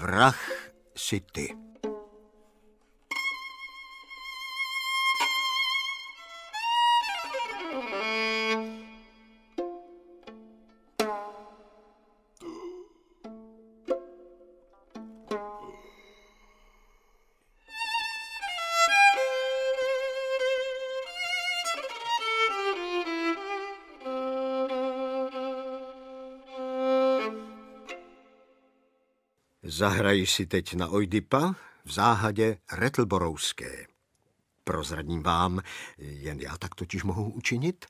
враг сети. Zahraji si teď na Oidipa v záhadě Retlborouské. Prozradím vám, jen já tak totiž mohu učinit,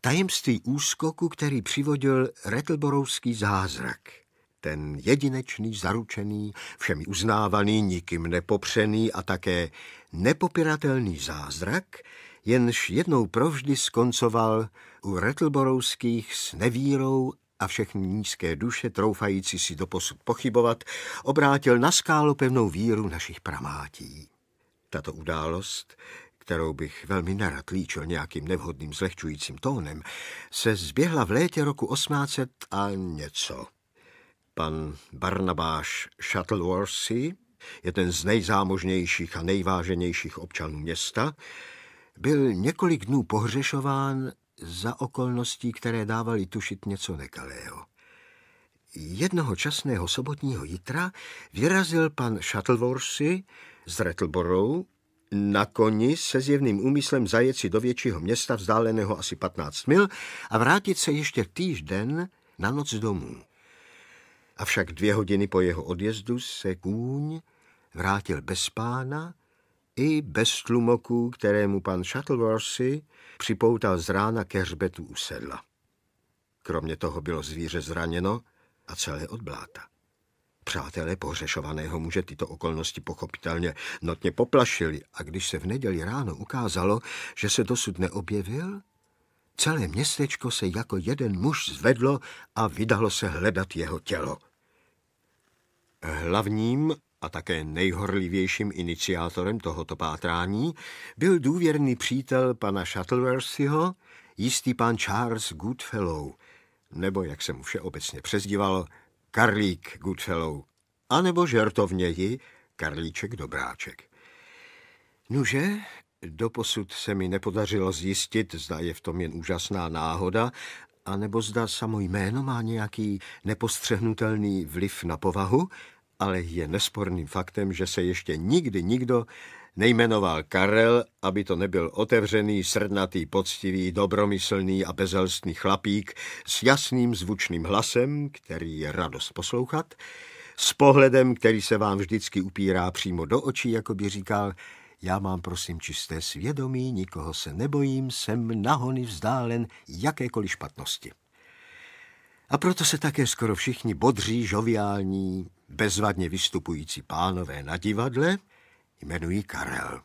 tajemství úskoku, který přivodil Retlborouský zázrak. Ten jedinečný, zaručený, všemi uznávaný, nikým nepopřený a také nepopiratelný zázrak, jenž jednou provždy skoncoval u Retlborouských s nevírou a všechny nízké duše, troufající si doposud pochybovat, obrátil na skálu pevnou víru našich pramátí. Tato událost, kterou bych velmi nerad líčil nějakým nevhodným zlehčujícím tónem, se zběhla v létě roku 1800 a něco. Pan Barnabáš Shuttleworthy, jeden z nejzámožnějších a nejváženějších občanů města, byl několik dnů pohřešován za okolností, které dávaly tušit něco nekalého. Jednoho časného sobotního jitra vyrazil pan Shuttleworthy z Rattleborough na koni se zjevným úmyslem zajet si do většího města vzdáleného asi 15 mil a vrátit se ještě týžden na noc domů. Avšak dvě hodiny po jeho odjezdu se kůň vrátil bez pána i bez tlumoků, kterému pan Shuttleworthy připoutal z rána ke hřbetu u sedla. Kromě toho bylo zvíře zraněno a celé odbláta. Přátelé pohřešovaného muže tyto okolnosti pochopitelně notně poplašili a když se v neděli ráno ukázalo, že se dosud neobjevil, celé městečko se jako jeden muž zvedlo a vydalo se hledat jeho tělo. Hlavním a také nejhorlivějším iniciátorem tohoto pátrání byl důvěrný přítel pana Shuttleworthyho, jistý pan Charles Goodfellow, nebo, jak se mu všeobecně přezdíval, Karlík Goodfellow, anebo žertovněji Karlíček Dobráček. Nuže, doposud se mi nepodařilo zjistit, zda je v tom jen úžasná náhoda, anebo zda samo jméno má nějaký nepostřehnutelný vliv na povahu, ale je nesporným faktem, že se ještě nikdy nikdo nejmenoval Karel, aby to nebyl otevřený, srdnatý, poctivý, dobromyslný a bezelstný chlapík s jasným zvučným hlasem, který je radost poslouchat, s pohledem, který se vám vždycky upírá přímo do očí, jako by říkal, já mám prosím čisté svědomí, nikoho se nebojím, jsem nahony vzdálen jakékoliv špatnosti. A proto se také skoro všichni bodří, žoviální, bezvadně vystupující pánové na divadle jmenují Karel.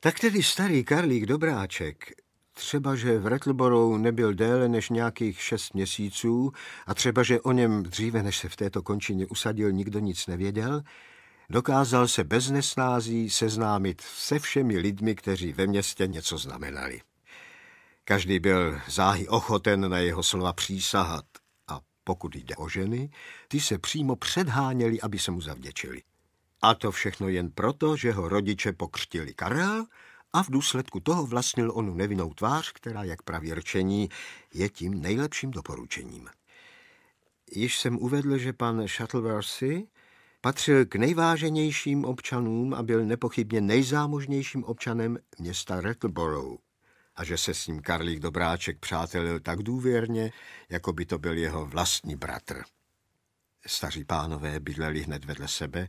Tak tedy starý Karlík Dobráček, třeba že v Retlboru nebyl déle než nějakých šest měsíců a třeba že o něm dříve, než se v této končině usadil, nikdo nic nevěděl, dokázal se bez nesnází seznámit se všemi lidmi, kteří ve městě něco znamenali. Každý byl záhy ochoten na jeho slova přísahat a pokud jde o ženy, ty se přímo předháněli, aby se mu zavděčili. A to všechno jen proto, že ho rodiče pokřtili Karel a v důsledku toho vlastnil onu nevinnou tvář, která, jak praví rčení, je tím nejlepším doporučením. Již jsem uvedl, že pan Shuttleworthy patřil k nejváženějším občanům a byl nepochybně nejzámožnějším občanem města Rattleborough a že se s ním Karlík Dobráček přátelil tak důvěrně, jako by to byl jeho vlastní bratr. Staří pánové bydleli hned vedle sebe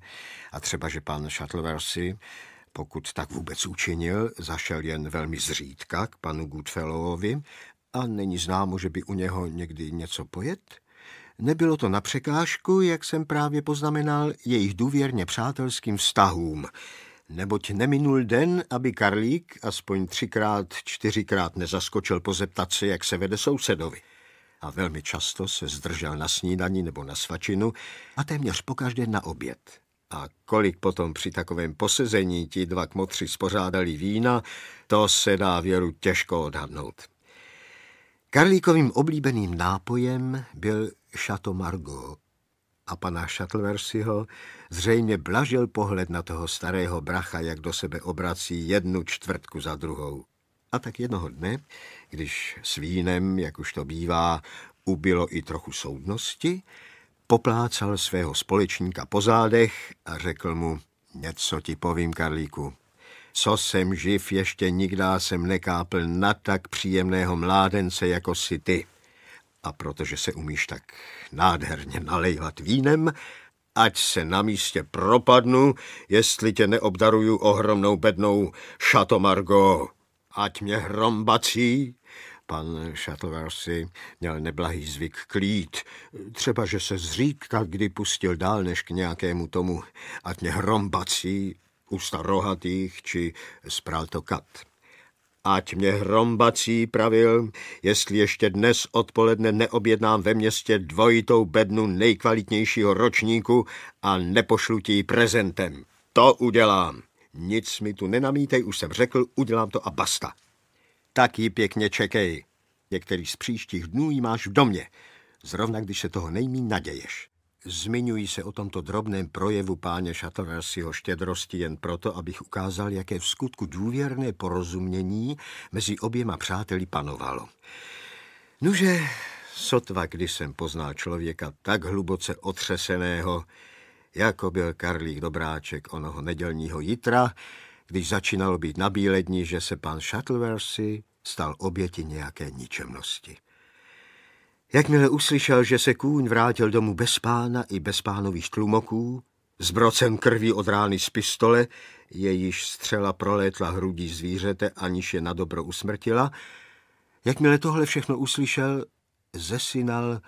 a třeba, že pan Shuttleworthy, pokud tak vůbec učinil, zašel jen velmi zřídka k panu Goodfellowovi a není známo, že by u něho někdy něco pojet – Nebylo to na překážku, jak jsem právě poznamenal, jejich důvěrně přátelským vztahům, neboť neminul den, aby Karlík aspoň třikrát, čtyřikrát nezaskočil pozeptat se, jak se vede sousedovi. A velmi často se zdržel na snídani nebo na svačinu a téměř pokaždé na oběd. A kolik potom při takovém posezení ti dva kmotři spořádali vína, to se dá věru těžko odhadnout. Karlíkovým oblíbeným nápojem byl Chateau Margot, a pana Shuttleworthyho zřejmě blažil pohled na toho starého bracha, jak do sebe obrací jednu čtvrtku za druhou. A tak jednoho dne, když s vínem, jak už to bývá, ubilo i trochu soudnosti, poplácal svého společníka po zádech a řekl mu, něco ti povím, Karlíku. Co jsem živ, ještě nikdá jsem nekápl na tak příjemného mládence, jako si ty. A protože se umíš tak nádherně nalejvat vínem, ať se na místě propadnu, jestli tě neobdaruju ohromnou bednou šato Margot. Ať mě hrombací. Pan Shuttleworthy měl neblahý zvyk klít. Třeba, že se zřídka kdy pustil dál než k nějakému tomu, ať mě hrombací, bací, usta rohatých či kat. Ať mě hrombací pravil, jestli ještě dnes odpoledne neobjednám ve městě dvojitou bednu nejkvalitnějšího ročníku a nepošlu ti prezentem. To udělám. Nic mi tu nenamítej, už jsem řekl, udělám to a basta. Tak ji pěkně čekej. Některý z příštích dnů ji máš v domě, zrovna když se toho nejmí naděješ. Zmiňuji se o tomto drobném projevu páně Šatorasiho štědrosti jen proto, abych ukázal, jaké v skutku důvěrné porozumění mezi oběma přáteli panovalo. Nuže, sotva, kdy jsem poznal člověka tak hluboce otřeseného, jako byl Karlík Dobráček onoho nedělního jitra, když začínalo být na že se pan Shuttleworthy stal oběti nějaké ničemnosti. Jakmile uslyšel, že se kůň vrátil domů bez pána i bez pánových tlumoků, zbrocen krví od rány z pistole, jejíž střela prolétla hrudí zvířete, aniž je na dobro usmrtila, jakmile tohle všechno uslyšel, zesinal,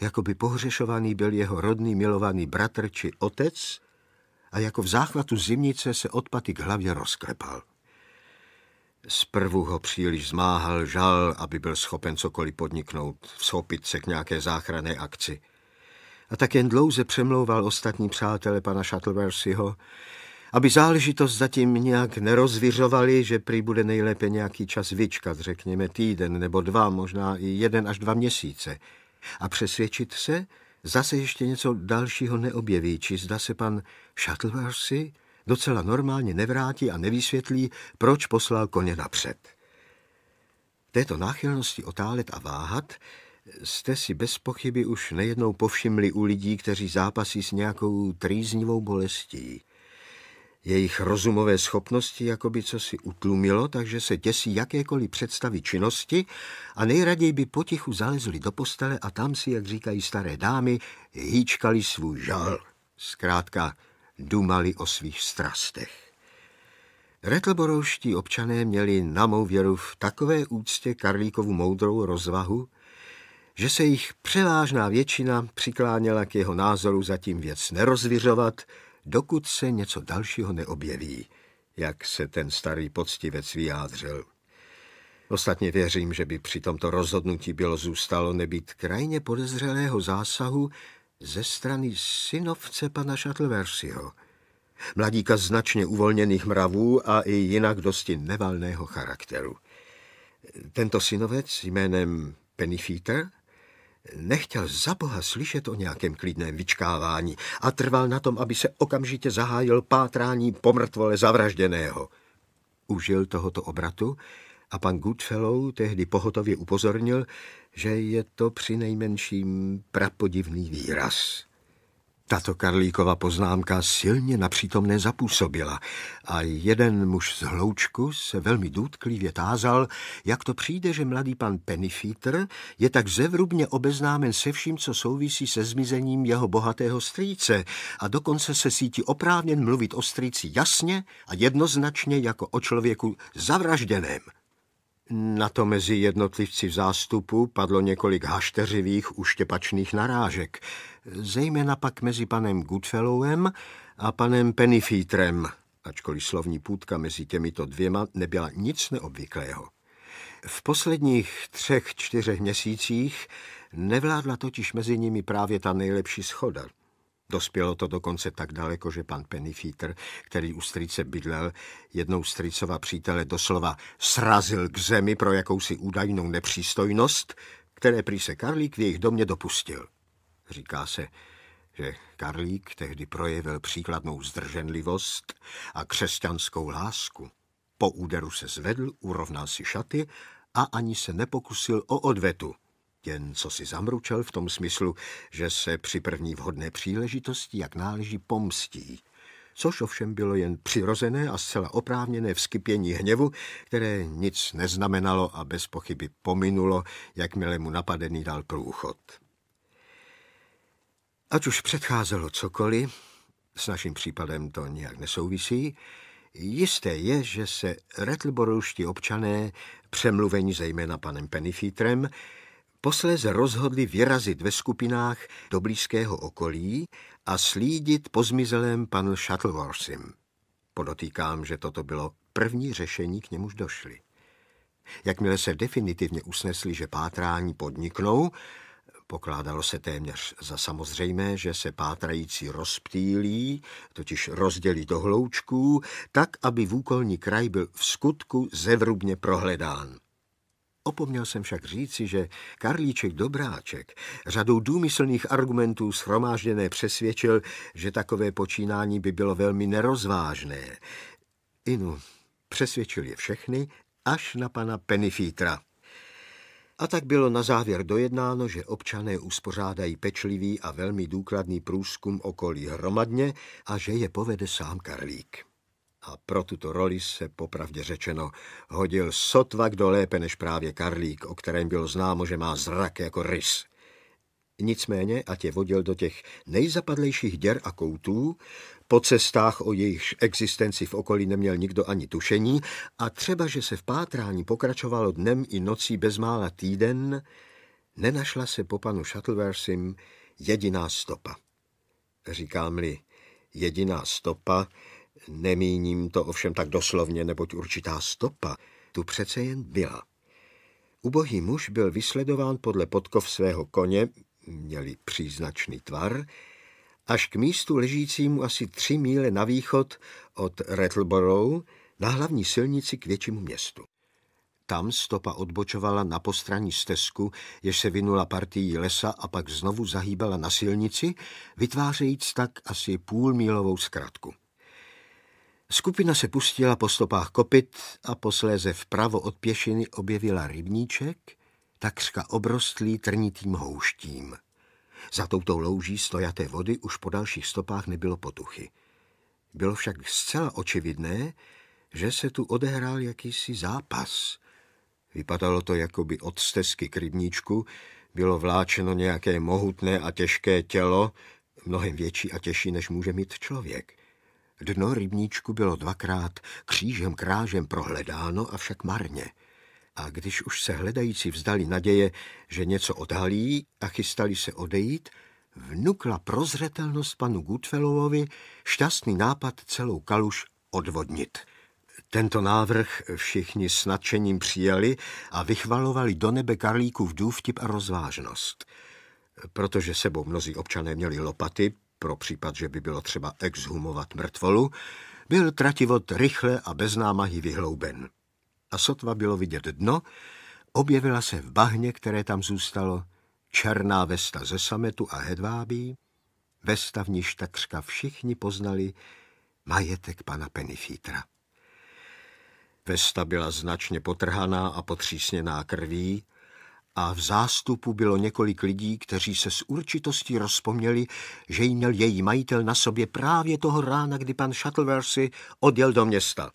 jako by pohřešovaný byl jeho rodný milovaný bratr či otec a jako v záchvatu zimnice se odpaty k hlavě rozklepal. Zprvu ho příliš zmáhal žal, aby byl schopen cokoliv podniknout, vshopit se k nějaké záchranné akci. A tak jen dlouze přemlouval ostatní přátele pana Shuttleworthyho, aby záležitost zatím nějak nerozvířovali, že prý bude nejlépe nějaký čas vyčkat, řekněme týden nebo dva, možná i jeden až dva měsíce. A přesvědčit se, zase ještě něco dalšího neobjeví, či zda se pan Shuttleworthy docela normálně nevrátí a nevysvětlí, proč poslal koně napřed. Této náchylnosti otálet a váhat jste si bez pochyby už nejednou povšimli u lidí, kteří zápasí s nějakou trýznivou bolestí. Jejich rozumové schopnosti jako by co si utlumilo, takže se děsí jakékoliv představy činnosti a nejraději by potichu zalezli do postele a tam si, jak říkají staré dámy, hýčkali svůj žal. Zkrátka, dumali o svých strastech. Retlborouští občané měli na mou věru v takové úctě Karlíkovu moudrou rozvahu, že se jich převážná většina přikláněla k jeho názoru zatím věc nerozvěřovat, dokud se něco dalšího neobjeví, jak se ten starý poctivec vyjádřil. Ostatně věřím, že by při tomto rozhodnutí bylo zůstalo nebýt krajně podezřelého zásahu ze strany synovce pana Šatlversiho, mladíka značně uvolněných mravů a i jinak dosti nevalného charakteru. Tento synovec jménem Penifeater nechtěl za boha slyšet o nějakém klidném vyčkávání a trval na tom, aby se okamžitě zahájil pátrání pomrtvole zavražděného. Užil tohoto obratu, a pan Goodfellow tehdy pohotově upozornil, že je to při nejmenším prapodivný výraz. Tato Karlíkova poznámka silně na přítomné zapůsobila a jeden muž z hloučku se velmi důtklivě tázal, jak to přijde, že mladý pan Pennyfeater je tak zevrubně obeznámen se vším, co souvisí se zmizením jeho bohatého strýce a dokonce se sítí oprávněn mluvit o strýci jasně a jednoznačně jako o člověku zavražděném – na to mezi jednotlivci v zástupu padlo několik hašteřivých, uštěpačných narážek, zejména pak mezi panem Goodfellowem a panem Pennyfeatrem, ačkoliv slovní půdka mezi těmito dvěma nebyla nic neobvyklého. V posledních třech, čtyřech měsících nevládla totiž mezi nimi právě ta nejlepší schoda. Dospělo to dokonce tak daleko, že pan Pennyfeater, který u strýce bydlel, jednou strýcova přítele doslova srazil k zemi pro jakousi údajnou nepřístojnost, které prý se Karlík v jejich domě dopustil. Říká se, že Karlík tehdy projevil příkladnou zdrženlivost a křesťanskou lásku. Po úderu se zvedl, urovnal si šaty a ani se nepokusil o odvetu jen co si zamručel v tom smyslu, že se při první vhodné příležitosti, jak náleží, pomstí. Což ovšem bylo jen přirozené a zcela oprávněné vzkypění hněvu, které nic neznamenalo a bez pochyby pominulo, jakmile mu napadený dal průchod. Ať už předcházelo cokoliv, s naším případem to nijak nesouvisí, Jisté je, že se retlborouští občané, přemluvení zejména panem Penifítrem, posléze rozhodli vyrazit ve skupinách do blízkého okolí a slídit po zmizelém panu Shuttleworthim. Podotýkám, že toto bylo první řešení, k němuž došli. Jakmile se definitivně usnesli, že pátrání podniknou, pokládalo se téměř za samozřejmé, že se pátrající rozptýlí, totiž rozdělí do hloučků, tak, aby v úkolní kraj byl v skutku zevrubně prohledán. Opomněl jsem však říci, že Karlíček Dobráček řadou důmyslných argumentů schromážděné přesvědčil, že takové počínání by bylo velmi nerozvážné. Inu, přesvědčil je všechny, až na pana Penifítra. A tak bylo na závěr dojednáno, že občané uspořádají pečlivý a velmi důkladný průzkum okolí hromadně a že je povede sám Karlík a pro tuto roli se popravdě řečeno hodil sotva kdo lépe než právě Karlík, o kterém bylo známo, že má zrak jako rys. Nicméně, a tě vodil do těch nejzapadlejších děr a koutů, po cestách o jejichž existenci v okolí neměl nikdo ani tušení a třeba, že se v pátrání pokračovalo dnem i nocí bezmála týden, nenašla se po panu Shuttleworthim jediná stopa. Říkám-li jediná stopa, Nemíním to ovšem tak doslovně, neboť určitá stopa tu přece jen byla. Ubohý muž byl vysledován podle podkov svého koně, měli příznačný tvar, až k místu ležícímu asi tři míle na východ od Rattleborough na hlavní silnici k většímu městu. Tam stopa odbočovala na postraní stezku, jež se vinula partii lesa a pak znovu zahýbala na silnici, vytvářejíc tak asi půlmílovou zkratku. Skupina se pustila po stopách kopit a posléze vpravo od pěšiny objevila rybníček, takřka obrostlý trnitým houštím. Za touto louží stojaté vody už po dalších stopách nebylo potuchy. Bylo však zcela očividné, že se tu odehrál jakýsi zápas. Vypadalo to, jako by od stezky k rybníčku bylo vláčeno nějaké mohutné a těžké tělo, mnohem větší a těžší, než může mít člověk. Dno rybníčku bylo dvakrát křížem krážem prohledáno, avšak marně. A když už se hledající vzdali naděje, že něco odhalí a chystali se odejít, vnukla prozřetelnost panu Goodfellowovi šťastný nápad celou kaluš odvodnit. Tento návrh všichni s nadšením přijali a vychvalovali do nebe v důvtip a rozvážnost. Protože sebou mnozí občané měli lopaty, pro případ, že by bylo třeba exhumovat mrtvolu, byl trativod rychle a bez námahy vyhlouben. A sotva bylo vidět dno, objevila se v bahně, které tam zůstalo, černá vesta ze sametu a hedvábí, vesta v níž takřka všichni poznali majetek pana Penifítra. Vesta byla značně potrhaná a potřísněná krví, a v zástupu bylo několik lidí, kteří se s určitostí rozpomněli, že ji měl její majitel na sobě právě toho rána, kdy pan Shuttleworthy odjel do města.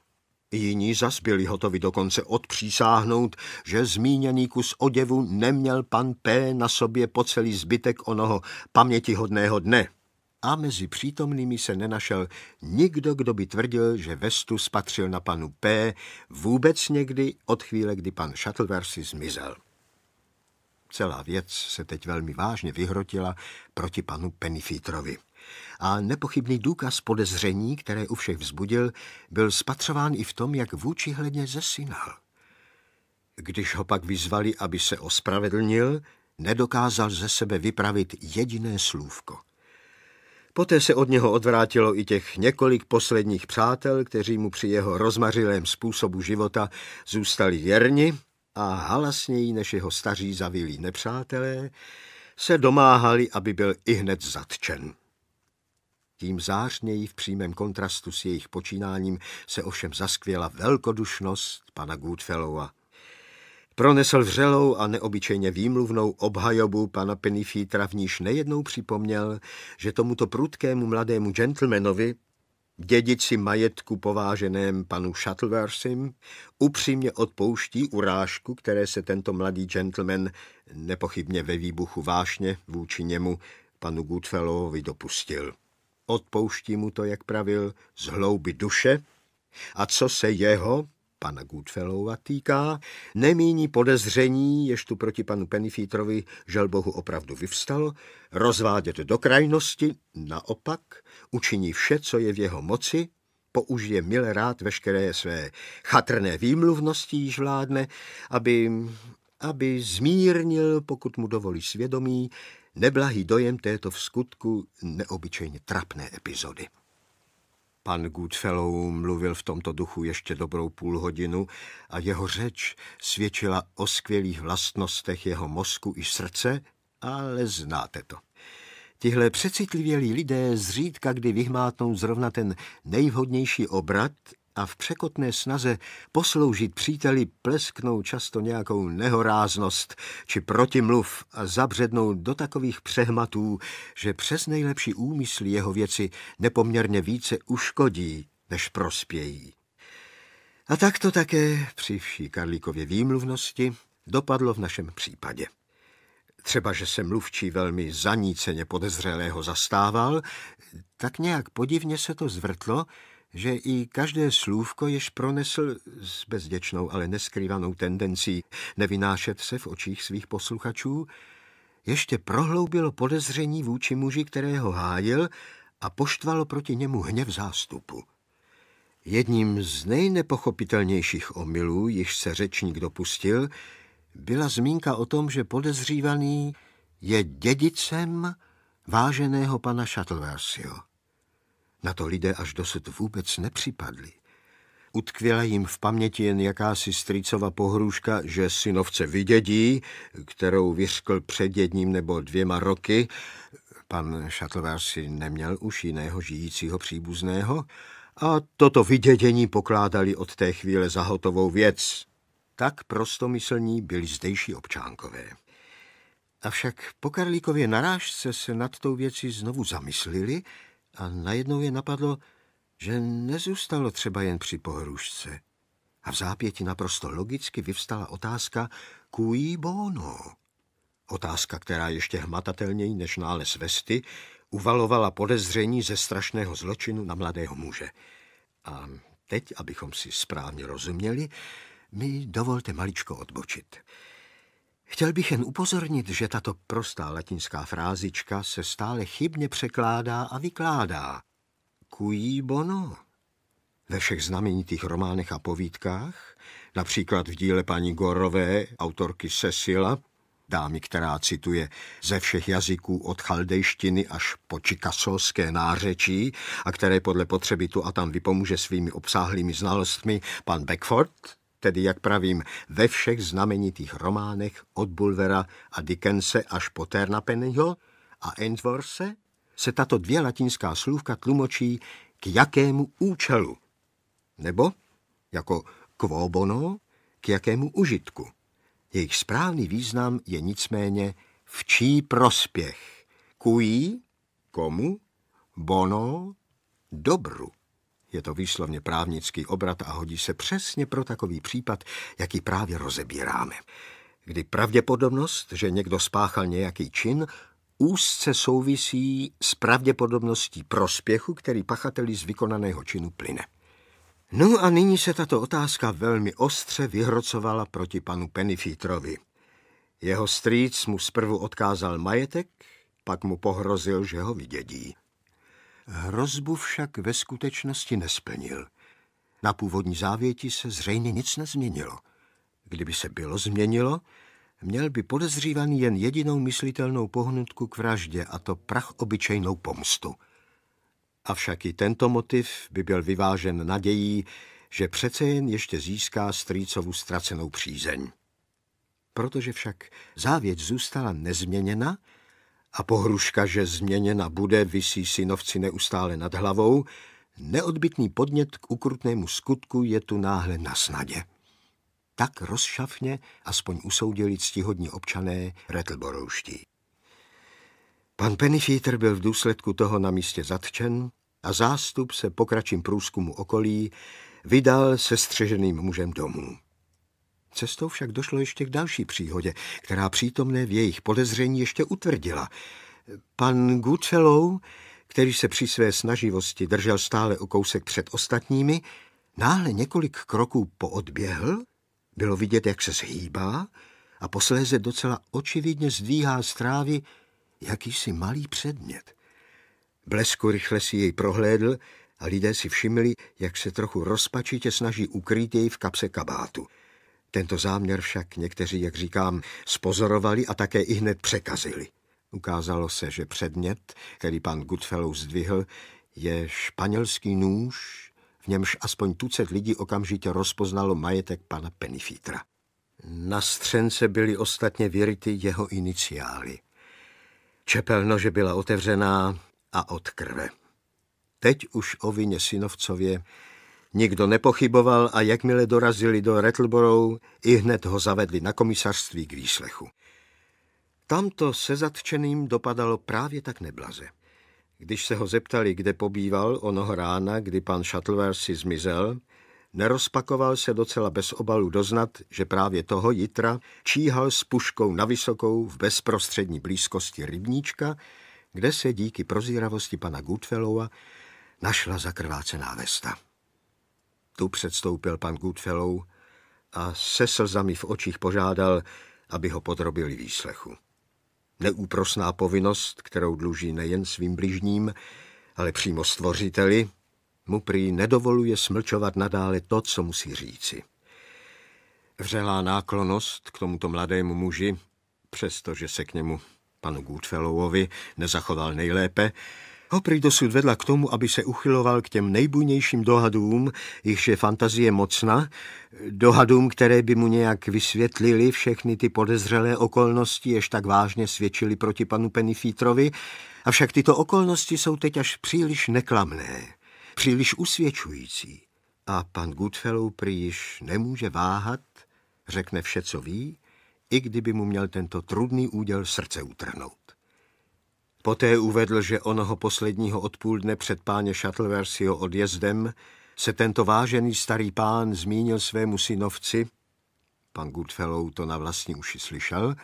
Jiní zas byli hotovi dokonce odpřísáhnout, že zmíněný kus oděvu neměl pan P. na sobě po celý zbytek onoho pamětihodného dne. A mezi přítomnými se nenašel nikdo, kdo by tvrdil, že vestu spatřil na panu P. vůbec někdy od chvíle, kdy pan Shuttleworthy zmizel. Celá věc se teď velmi vážně vyhrotila proti panu Penifítrovi. A nepochybný důkaz podezření, které u všech vzbudil, byl spatřován i v tom, jak vůči hledně zesinal. Když ho pak vyzvali, aby se ospravedlnil, nedokázal ze sebe vypravit jediné slůvko. Poté se od něho odvrátilo i těch několik posledních přátel, kteří mu při jeho rozmařilém způsobu života zůstali věrni a halasněji než jeho staří zavilí nepřátelé se domáhali, aby byl i hned zatčen. Tím zářněji v přímém kontrastu s jejich počínáním se ovšem zaskvěla velkodušnost pana Goodfellowa. Pronesl vřelou a neobyčejně výmluvnou obhajobu pana Penifítra, v níž nejednou připomněl, že tomuto prudkému mladému gentlemanovi Dědici majetku pováženém panu Shuttleworthym upřímně odpouští urážku, které se tento mladý gentleman nepochybně ve výbuchu vášně vůči němu panu Goodfellowovi dopustil. Odpouští mu to, jak pravil, z hlouby duše a co se jeho, pana Goodfellova týká, nemíní podezření, jež tu proti panu Penifítrovi želbohu opravdu vyvstalo, rozvádět do krajnosti, naopak učiní vše, co je v jeho moci, použije mile rád veškeré své chatrné výmluvnosti, již vládne, aby, aby zmírnil, pokud mu dovolí svědomí, neblahý dojem této v skutku neobyčejně trapné epizody. Pan Goodfellow mluvil v tomto duchu ještě dobrou půl hodinu a jeho řeč svědčila o skvělých vlastnostech jeho mozku i srdce, ale znáte to. Tihle přecitlivělí lidé zřídka kdy vyhmátnou zrovna ten nejvhodnější obrat a v překotné snaze posloužit příteli plesknou často nějakou nehoráznost či protimluv a zabřednou do takových přehmatů, že přes nejlepší úmysl jeho věci nepoměrně více uškodí, než prospějí. A tak to také při vší Karlíkově výmluvnosti dopadlo v našem případě. Třeba, že se mluvčí velmi zaníceně podezřelého zastával, tak nějak podivně se to zvrtlo, že i každé slůvko, jež pronesl s bezděčnou, ale neskrývanou tendencí nevynášet se v očích svých posluchačů, ještě prohloubilo podezření vůči muži, kterého hájil a poštvalo proti němu hněv zástupu. Jedním z nejnepochopitelnějších omylů, již se řečník dopustil, byla zmínka o tom, že podezřívaný je dědicem váženého pana Shuttleworthio. Na to lidé až dosud vůbec nepřipadli. Utkvěla jim v paměti jen jakási strýcova pohrůžka, že synovce vydědí, kterou vyřkl před jedním nebo dvěma roky. Pan Šatlovář si neměl už jiného žijícího příbuzného a toto vydědění pokládali od té chvíle za hotovou věc. Tak prostomyslní byli zdejší občánkové. Avšak po Karlíkově narážce se nad tou věcí znovu zamyslili, a najednou je napadlo, že nezůstalo třeba jen při pohrušce. A v zápěti naprosto logicky vyvstala otázka kují bono. Otázka, která ještě hmatatelněji než nález vesty, uvalovala podezření ze strašného zločinu na mladého muže. A teď, abychom si správně rozuměli, mi dovolte maličko odbočit. Chtěl bych jen upozornit, že tato prostá latinská frázička se stále chybně překládá a vykládá. Cui bono? Ve všech znamenitých románech a povídkách, například v díle paní Gorové, autorky Cecila, dámy, která cituje ze všech jazyků od chaldejštiny až po čikasolské nářečí a které podle potřeby tu a tam vypomůže svými obsáhlými znalostmi pan Beckford, tedy jak pravím, ve všech znamenitých románech od Bulvera a Dickense až po Ternapennyho a Endvorse, se tato dvě latinská slůvka tlumočí k jakému účelu, nebo jako quo bono k jakému užitku. Jejich správný význam je nicméně v čí prospěch, kují, komu, bono, dobru. Je to výslovně právnický obrat a hodí se přesně pro takový případ, jaký právě rozebíráme. Kdy pravděpodobnost, že někdo spáchal nějaký čin, úzce souvisí s pravděpodobností prospěchu, který pachateli z vykonaného činu plyne. No a nyní se tato otázka velmi ostře vyhrocovala proti panu Penifítrovi. Jeho strýc mu zprvu odkázal majetek, pak mu pohrozil, že ho vydědí. Hrozbu však ve skutečnosti nesplnil. Na původní závěti se zřejmě nic nezměnilo. Kdyby se bylo změnilo, měl by podezřívaný jen jedinou myslitelnou pohnutku k vraždě, a to prach obyčejnou pomstu. Avšak i tento motiv by byl vyvážen nadějí, že přece jen ještě získá strýcovu ztracenou přízeň. Protože však závěť zůstala nezměněna, a pohruška, že změněna bude, vysí synovci neustále nad hlavou, neodbitný podnět k ukrutnému skutku je tu náhle na snadě. Tak rozšafně aspoň usoudili ctihodní občané Retlborouští. Pan Penifíter byl v důsledku toho na místě zatčen a zástup se pokračím průzkumu okolí vydal se střeženým mužem domů. Cestou však došlo ještě k další příhodě, která přítomné v jejich podezření ještě utvrdila. Pan Gucelou, který se při své snaživosti držel stále o kousek před ostatními, náhle několik kroků poodběhl, bylo vidět, jak se zhýbá a posléze docela očividně zdvíhá z trávy jakýsi malý předmět. Blesku rychle si jej prohlédl a lidé si všimli, jak se trochu rozpačitě snaží ukrýt jej v kapse kabátu. Tento záměr však někteří, jak říkám, spozorovali a také i hned překazili. Ukázalo se, že předmět, který pan Goodfellow zdvihl, je španělský nůž, v němž aspoň tucet lidí okamžitě rozpoznalo majetek pana Penifítra. Na střence byly ostatně vyryty jeho iniciály. Čepel nože byla otevřená a od krve. Teď už o vině synovcově Nikdo nepochyboval a jakmile dorazili do Rettleborough, i hned ho zavedli na komisařství k výslechu. Tamto se zatčeným dopadalo právě tak neblaze. Když se ho zeptali, kde pobýval onoho rána, kdy pan Shuttleworth si zmizel, nerozpakoval se docela bez obalu doznat, že právě toho jitra číhal s puškou na vysokou v bezprostřední blízkosti rybníčka, kde se díky prozíravosti pana Goodfellowa našla zakrvácená vesta. Tu předstoupil pan Goodfellow a se slzami v očích požádal, aby ho podrobili výslechu. Neúprosná povinnost, kterou dluží nejen svým bližním, ale přímo stvořiteli, mu prý nedovoluje smlčovat nadále to, co musí říci. Vřelá náklonost k tomuto mladému muži, přestože se k němu panu Goodfellowovi nezachoval nejlépe, Ho prý dosud vedla k tomu, aby se uchyloval k těm nejbujnějším dohadům, jichž je fantazie mocna, dohadům, které by mu nějak vysvětlili všechny ty podezřelé okolnosti, jež tak vážně svědčili proti panu Penifítrovi, avšak tyto okolnosti jsou teď až příliš neklamné, příliš usvědčující. A pan Goodfellow prý již nemůže váhat, řekne vše, co ví, i kdyby mu měl tento trudný úděl srdce utrhnout. Poté uvedl, že onoho posledního odpůldne před páně Shuttleworthho odjezdem se tento vážený starý pán zmínil svému synovci, pan Goodfellow to na vlastní uši slyšel,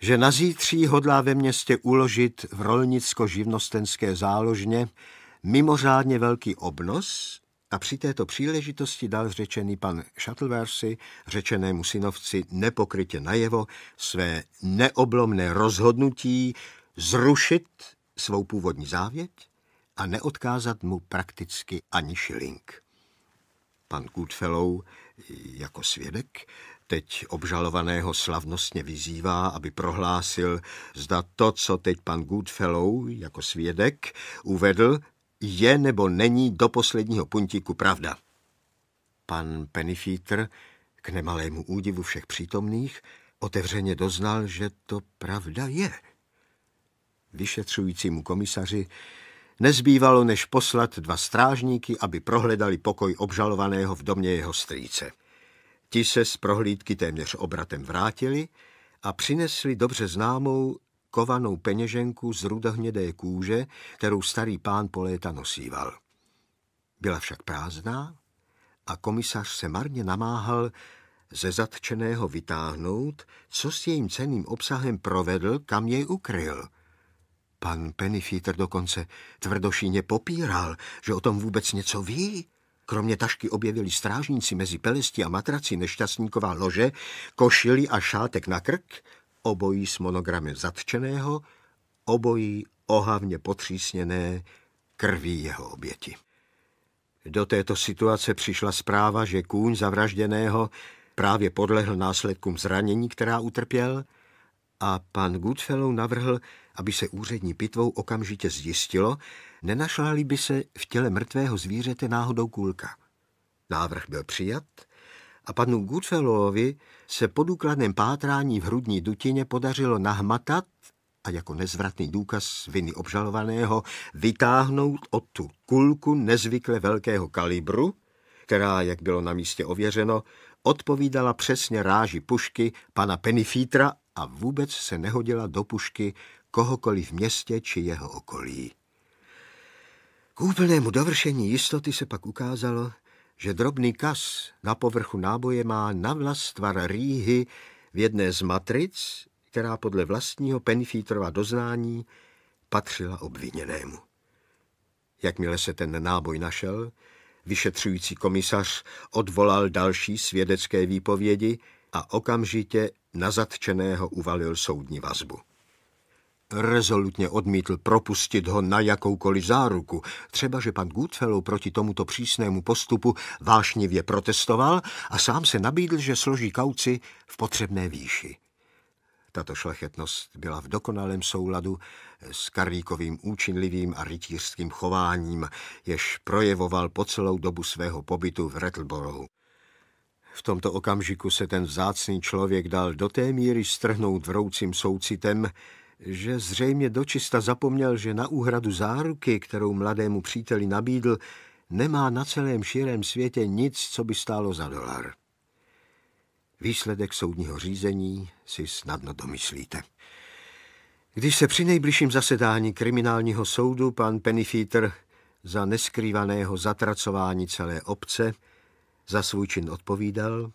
že na zítří hodlá ve městě uložit v rolnicko-živnostenské záložně mimořádně velký obnos a při této příležitosti dal řečený pan Shuttleworthy řečenému synovci nepokrytě najevo své neoblomné rozhodnutí zrušit svou původní závěť a neodkázat mu prakticky ani šilink. Pan Goodfellow jako svědek teď obžalovaného slavnostně vyzývá, aby prohlásil, zda to, co teď pan Goodfellow jako svědek uvedl, je nebo není do posledního puntíku pravda. Pan Penifeather k nemalému údivu všech přítomných otevřeně doznal, že to pravda je – vyšetřujícímu komisaři, nezbývalo než poslat dva strážníky, aby prohledali pokoj obžalovaného v domě jeho strýce. Ti se z prohlídky téměř obratem vrátili a přinesli dobře známou kovanou peněženku z rudohnědé kůže, kterou starý pán po léta nosíval. Byla však prázdná a komisař se marně namáhal ze zatčeného vytáhnout, co s jejím ceným obsahem provedl, kam jej ukryl – Pan Penifeater dokonce tvrdošíně popíral, že o tom vůbec něco ví. Kromě tašky objevili strážníci mezi pelesti a matraci nešťastníková lože, košili a šátek na krk, obojí s monogramem zatčeného, obojí ohavně potřísněné krví jeho oběti. Do této situace přišla zpráva, že kůň zavražděného právě podlehl následkům zranění, která utrpěl, a pan Goodfellow navrhl, aby se úřední pitvou okamžitě zjistilo, nenašla-li by se v těle mrtvého zvířete náhodou kulka. Návrh byl přijat a panu Goodfellowovi se po důkladném pátrání v hrudní dutině podařilo nahmatat a jako nezvratný důkaz viny obžalovaného vytáhnout od tu kulku nezvykle velkého kalibru, která, jak bylo na místě ověřeno, odpovídala přesně ráži pušky pana Penifítra a vůbec se nehodila do pušky kohokoliv v městě či jeho okolí. K úplnému dovršení jistoty se pak ukázalo, že drobný kas na povrchu náboje má na vlast tvar rýhy v jedné z matric, která podle vlastního Penfítrova doznání patřila obviněnému. Jakmile se ten náboj našel, vyšetřující komisař odvolal další svědecké výpovědi a okamžitě na zatčeného uvalil soudní vazbu. Rezolutně odmítl propustit ho na jakoukoliv záruku. Třeba, že pan Goodfellow proti tomuto přísnému postupu vášnivě protestoval a sám se nabídl, že složí kauci v potřebné výši. Tato šlechetnost byla v dokonalém souladu s Karlíkovým účinlivým a rytířským chováním, jež projevoval po celou dobu svého pobytu v Rattleborough. V tomto okamžiku se ten vzácný člověk dal do té míry strhnout vroucím soucitem, že zřejmě dočista zapomněl, že na úhradu záruky, kterou mladému příteli nabídl, nemá na celém širém světě nic, co by stálo za dolar. Výsledek soudního řízení si snadno domyslíte. Když se při nejbližším zasedání kriminálního soudu pan Penifeater za neskrývaného zatracování celé obce za svůj čin odpovídal,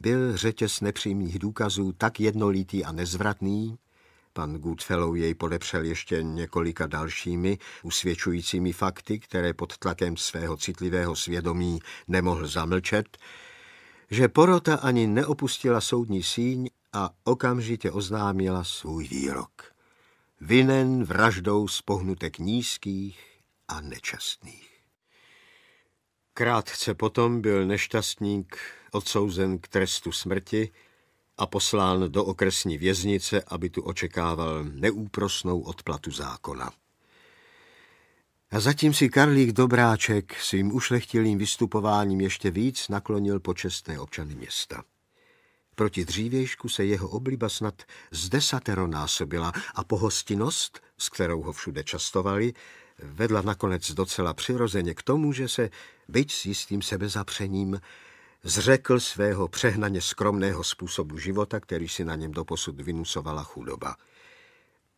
byl řetěz nepřímých důkazů tak jednolitý a nezvratný, pan Goodfellow jej podepřel ještě několika dalšími usvědčujícími fakty, které pod tlakem svého citlivého svědomí nemohl zamlčet, že porota ani neopustila soudní síň a okamžitě oznámila svůj výrok. Vinen vraždou z pohnutek nízkých a nečastných. Krátce potom byl nešťastník odsouzen k trestu smrti a poslán do okresní věznice, aby tu očekával neúprosnou odplatu zákona. A zatím si Karlík Dobráček svým ušlechtilým vystupováním ještě víc naklonil počestné občany města. Proti dřívějšku se jeho obliba snad z desateronásobila a pohostinnost, s kterou ho všude častovali, vedla nakonec docela přirozeně k tomu, že se, byť s jistým sebezapřením, zřekl svého přehnaně skromného způsobu života, který si na něm doposud vynusovala chudoba.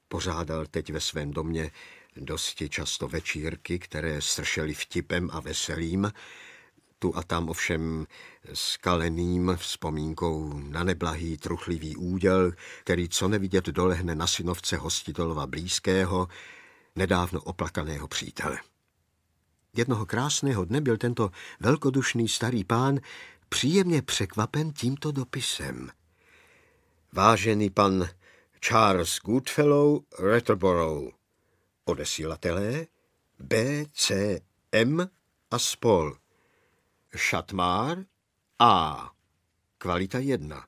Pořádal teď ve svém domě dosti často večírky, které sršely vtipem a veselým, tu a tam ovšem skaleným vzpomínkou na neblahý truchlivý úděl, který co nevidět dolehne na synovce hostitelova blízkého, nedávno oplakaného přítele. Jednoho krásného dne byl tento velkodušný starý pán příjemně překvapen tímto dopisem. Vážený pan Charles Goodfellow, Retterborough, odesílatelé B, C, M a spol. Šatmár A. Kvalita 1.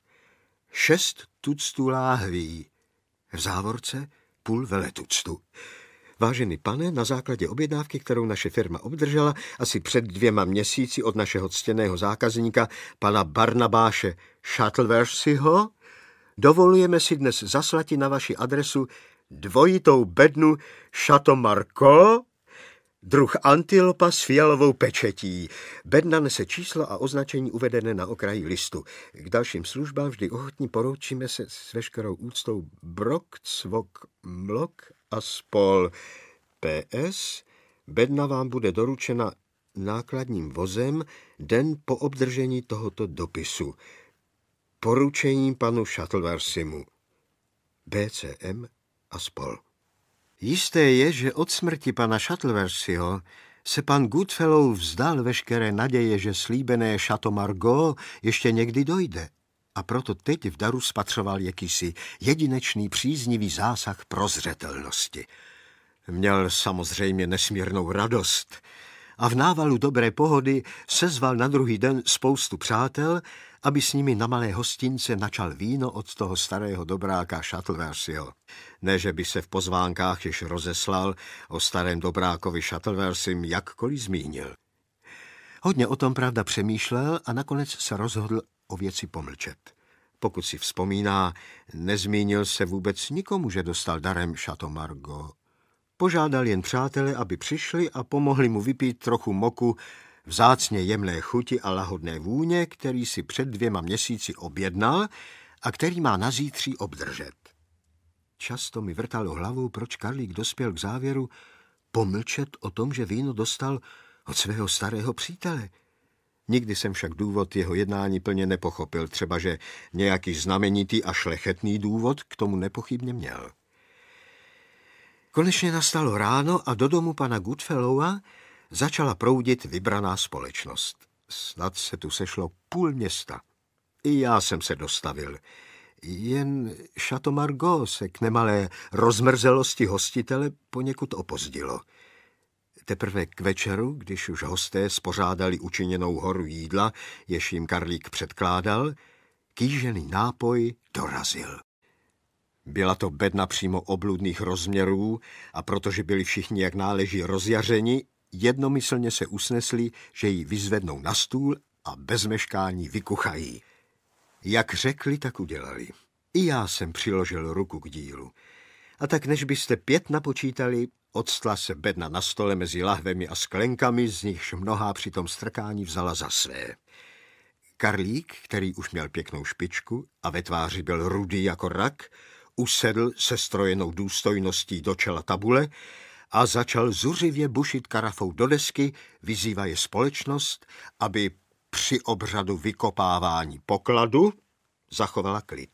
Šest tuctů láhví. V závorce půl veletuctu. Vážený pane, na základě objednávky, kterou naše firma obdržela asi před dvěma měsíci od našeho ctěného zákazníka, pana Barnabáše Shuttleworthyho, dovolujeme si dnes zaslati na vaši adresu dvojitou bednu Chateau Marco, druh antilopa s fialovou pečetí. Bedna nese číslo a označení uvedené na okraji listu. K dalším službám vždy ochotní poroučíme se s veškerou úctou Brok, Cvok, Mlok a spol. PS. Bedna vám bude doručena nákladním vozem den po obdržení tohoto dopisu. Poručením panu Shuttleworthimu. BCM a spol. Jisté je, že od smrti pana Shuttleworthyho se pan Goodfellow vzdal veškeré naděje, že slíbené Chateau Margot ještě někdy dojde a proto teď v daru spatřoval jakýsi jedinečný příznivý zásah prozřetelnosti. Měl samozřejmě nesmírnou radost a v návalu dobré pohody sezval na druhý den spoustu přátel, aby s nimi na malé hostince načal víno od toho starého dobráka Shuttleworthyho. Ne, že by se v pozvánkách již rozeslal, o starém dobrákovi Shuttleworthym jakkoliv zmínil. Hodně o tom pravda přemýšlel a nakonec se rozhodl o věci pomlčet. Pokud si vzpomíná, nezmínil se vůbec nikomu, že dostal darem Chateau Margot. Požádal jen přátele, aby přišli a pomohli mu vypít trochu moku, vzácně jemné chuti a lahodné vůně, který si před dvěma měsíci objednal a který má na zítří obdržet. Často mi vrtalo hlavou, proč Karlík dospěl k závěru pomlčet o tom, že víno dostal od svého starého přítele, Nikdy jsem však důvod jeho jednání plně nepochopil, třeba že nějaký znamenitý a šlechetný důvod k tomu nepochybně měl. Konečně nastalo ráno a do domu pana Goodfellowa začala proudit vybraná společnost. Snad se tu sešlo půl města. I já jsem se dostavil. Jen Chateau Margot se k nemalé rozmrzelosti hostitele poněkud opozdilo teprve k večeru, když už hosté spořádali učiněnou horu jídla, jež jim Karlík předkládal, kýžený nápoj dorazil. Byla to bedna přímo obludných rozměrů a protože byli všichni jak náleží rozjařeni, jednomyslně se usnesli, že ji vyzvednou na stůl a bez meškání vykuchají. Jak řekli, tak udělali. I já jsem přiložil ruku k dílu. A tak než byste pět napočítali, odstla se bedna na stole mezi lahvemi a sklenkami, z nichž mnohá při tom strkání vzala za své. Karlík, který už měl pěknou špičku a ve tváři byl rudý jako rak, usedl se strojenou důstojností do čela tabule a začal zuřivě bušit karafou do desky, vyzývaje společnost, aby při obřadu vykopávání pokladu zachovala klid.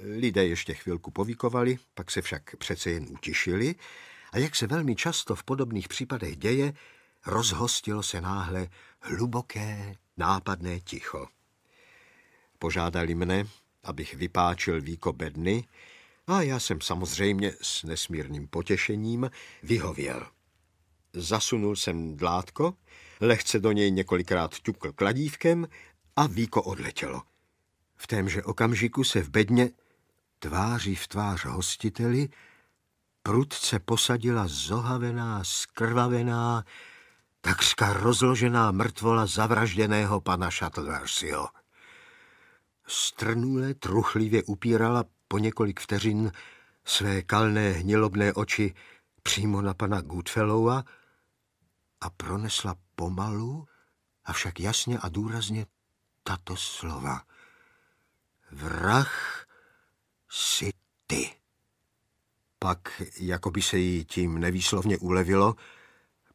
Lidé ještě chvilku povíkovali, pak se však přece jen utišili a jak se velmi často v podobných případech děje, rozhostilo se náhle hluboké, nápadné ticho. Požádali mne, abych vypáčil víko bedny a já jsem samozřejmě s nesmírným potěšením vyhověl. Zasunul jsem dlátko, lehce do něj několikrát ťukl kladívkem a víko odletělo. V témže okamžiku se v bedně tváří v tvář hostiteli, prudce posadila zohavená, skrvavená, takřka rozložená mrtvola zavražděného pana Shuttleversiho. Strnule truchlivě upírala po několik vteřin své kalné hnilobné oči přímo na pana Goodfellowa a pronesla pomalu, avšak jasně a důrazně tato slova. Vrah jsi ty. Pak, jako by se jí tím nevýslovně ulevilo,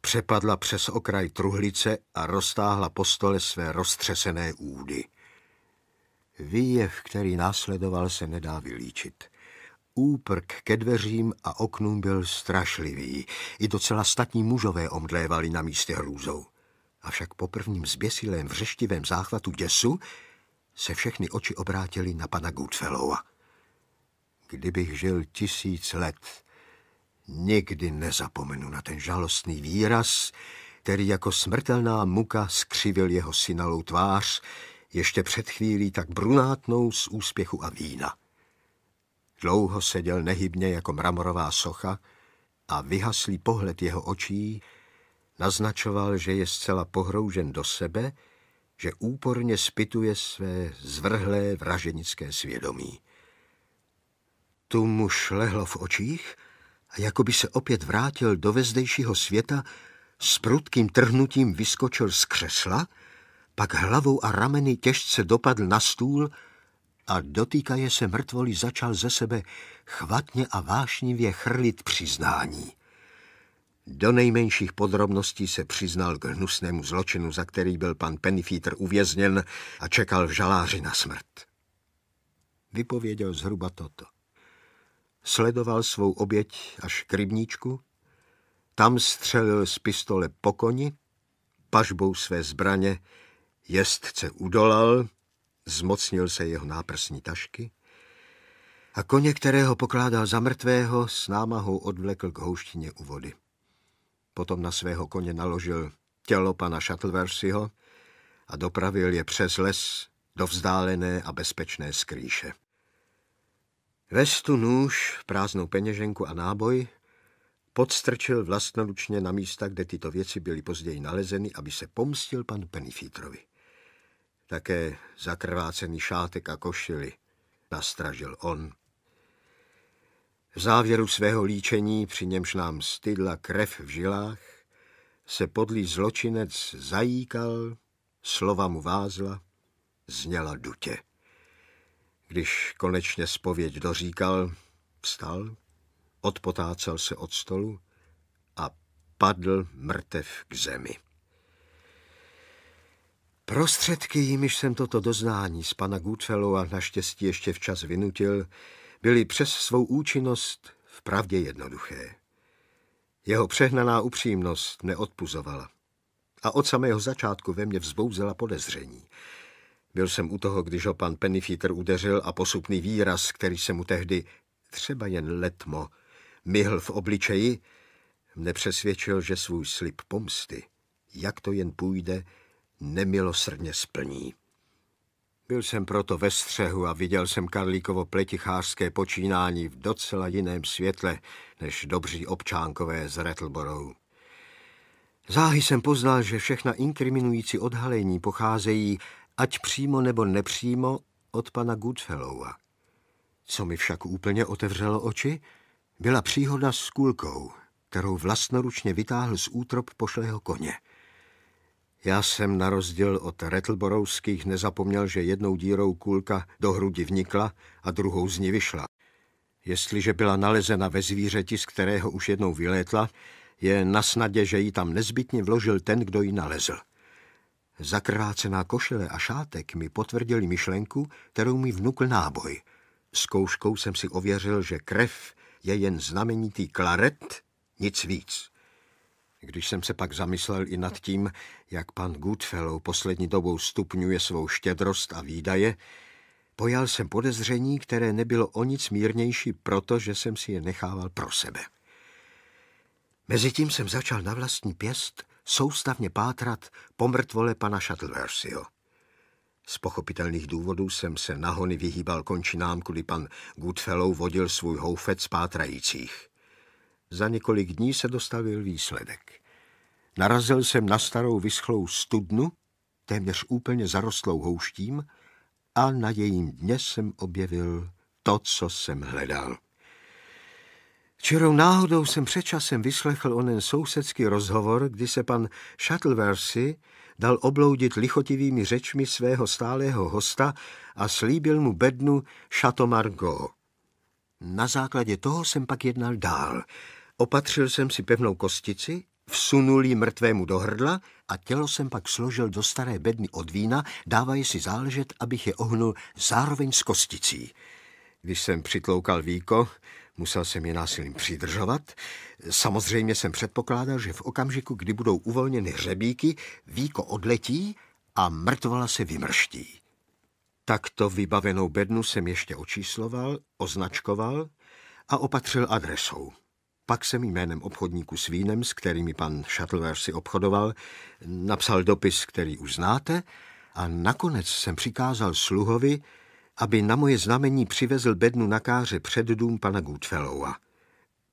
přepadla přes okraj truhlice a roztáhla po stole své roztřesené údy. Výjev, který následoval, se nedá vylíčit. Úprk ke dveřím a oknům byl strašlivý. I docela statní mužové omdlévali na místě hrůzou. Avšak po prvním zběsilém vřeštivém záchvatu děsu se všechny oči obrátily na pana Goodfellowa kdybych žil tisíc let, nikdy nezapomenu na ten žalostný výraz, který jako smrtelná muka skřivil jeho synalou tvář, ještě před chvílí tak brunátnou z úspěchu a vína. Dlouho seděl nehybně jako mramorová socha a vyhaslý pohled jeho očí naznačoval, že je zcela pohroužen do sebe, že úporně spituje své zvrhlé vraženické svědomí. Tu mu šlehlo v očích a jako by se opět vrátil do vezdejšího světa, s prudkým trhnutím vyskočil z křesla, pak hlavou a rameny těžce dopadl na stůl a dotýkaje se mrtvoli začal ze sebe chvatně a vášnivě chrlit přiznání. Do nejmenších podrobností se přiznal k hnusnému zločinu, za který byl pan Penifeather uvězněn a čekal v žaláři na smrt. Vypověděl zhruba toto. Sledoval svou oběť až k rybníčku, tam střelil z pistole po koni, pažbou své zbraně jestce udolal, zmocnil se jeho náprsní tašky a koně, kterého pokládal za mrtvého, s námahou odvlekl k houštině u vody. Potom na svého koně naložil tělo pana Shuttleworthyho a dopravil je přes les do vzdálené a bezpečné skrýše. Vestu, nůž, prázdnou peněženku a náboj podstrčil vlastnoručně na místa, kde tyto věci byly později nalezeny, aby se pomstil pan Penifítrovi. Také zakrvácený šátek a košily nastražil on. V závěru svého líčení, při němž nám stydla krev v žilách, se podlý zločinec zajíkal, slova mu vázla, zněla dutě. Když konečně spověď doříkal, vstal, odpotácel se od stolu a padl mrtev k zemi. Prostředky, jimiž jsem toto doznání z pana a naštěstí ještě včas vynutil, byly přes svou účinnost vpravdě jednoduché. Jeho přehnaná upřímnost neodpuzovala a od samého začátku ve mně vzbouzela podezření – byl jsem u toho, když ho pan Pennyfeater udeřil a posupný výraz, který se mu tehdy třeba jen letmo myhl v obličeji, mne přesvědčil, že svůj slib pomsty, jak to jen půjde, nemilosrdně splní. Byl jsem proto ve střehu a viděl jsem Karlíkovo pletichářské počínání v docela jiném světle než dobří občánkové z Rattleborough. Záhy jsem poznal, že všechna inkriminující odhalení pocházejí ať přímo nebo nepřímo, od pana Goodfellowa. Co mi však úplně otevřelo oči, byla příhoda s kulkou, kterou vlastnoručně vytáhl z útrop pošlého koně. Já jsem na rozdíl od Rettleborovských nezapomněl, že jednou dírou kulka do hrudi vnikla a druhou z ní vyšla. Jestliže byla nalezena ve zvířeti, z kterého už jednou vylétla, je na snadě, že ji tam nezbytně vložil ten, kdo ji nalezl. Zakrvácená košile a šátek mi potvrdili myšlenku, kterou mi vnukl náboj. Zkouškou jsem si ověřil, že krev je jen znamenitý klaret, nic víc. Když jsem se pak zamyslel i nad tím, jak pan Goodfellow poslední dobou stupňuje svou štědrost a výdaje, pojal jsem podezření, které nebylo o nic mírnější, protože jsem si je nechával pro sebe. Mezitím jsem začal na vlastní pěst soustavně pátrat po mrtvole pana Shuttleworthyho. Z pochopitelných důvodů jsem se nahony vyhýbal končinám, kudy pan Goodfellow vodil svůj houfec pátrajících. Za několik dní se dostavil výsledek. Narazil jsem na starou vyschlou studnu, téměř úplně zarostlou houštím, a na jejím dně jsem objevil to, co jsem hledal. Čirou náhodou jsem časem vyslechl onen sousedský rozhovor, kdy se pan Shuttleworthy dal obloudit lichotivými řečmi svého stálého hosta a slíbil mu bednu Chateau Margot. Na základě toho jsem pak jednal dál. Opatřil jsem si pevnou kostici, vsunul ji mrtvému do hrdla a tělo jsem pak složil do staré bedny od vína, dávají si záležet, abych je ohnul zároveň s kosticí. Když jsem přitloukal víko, Musel jsem je násilím přidržovat. Samozřejmě jsem předpokládal, že v okamžiku, kdy budou uvolněny hřebíky, víko odletí a mrtvola se vymrští. Takto vybavenou bednu jsem ještě očísloval, označkoval a opatřil adresou. Pak jsem jménem obchodníku s vínem, s kterými pan Shuttleware si obchodoval, napsal dopis, který uznáte, a nakonec jsem přikázal sluhovi, aby na moje znamení přivezl bednu na káře před dům pana Gutfellowa.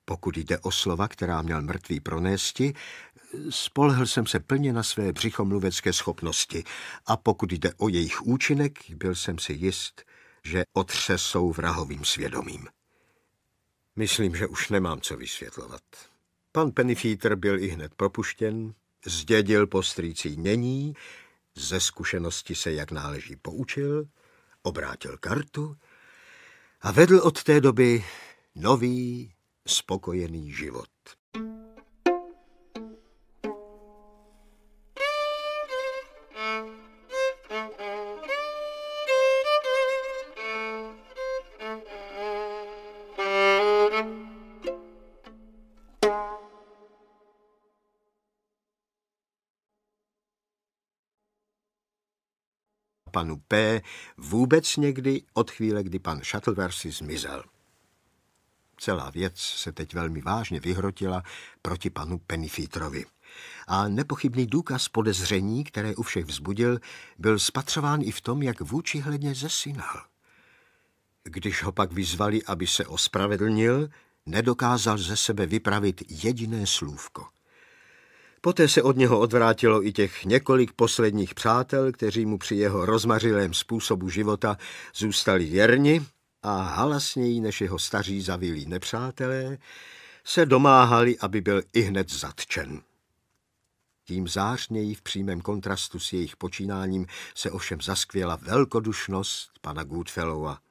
Pokud jde o slova, která měl mrtvý pronésti, spolehl jsem se plně na své břichomluvecké schopnosti a pokud jde o jejich účinek, byl jsem si jist, že otřesou vrahovým svědomím. Myslím, že už nemám co vysvětlovat. Pan Penifeater byl i hned propuštěn, zdědil po strýcí mění, ze zkušenosti se jak náleží poučil – obrátil kartu a vedl od té doby nový, spokojený život. panu P. vůbec někdy od chvíle, kdy pan Shuttleworthy zmizel. Celá věc se teď velmi vážně vyhrotila proti panu Penifítrovi. A nepochybný důkaz podezření, které u všech vzbudil, byl spatřován i v tom, jak vůči hledně zesinal. Když ho pak vyzvali, aby se ospravedlnil, nedokázal ze sebe vypravit jediné slůvko – Poté se od něho odvrátilo i těch několik posledních přátel, kteří mu při jeho rozmařilém způsobu života zůstali věrni a halasněji než jeho staří zavilí nepřátelé se domáhali, aby byl i hned zatčen. Tím zářněji v přímém kontrastu s jejich počínáním se ovšem zaskvěla velkodušnost pana Goodfellowa –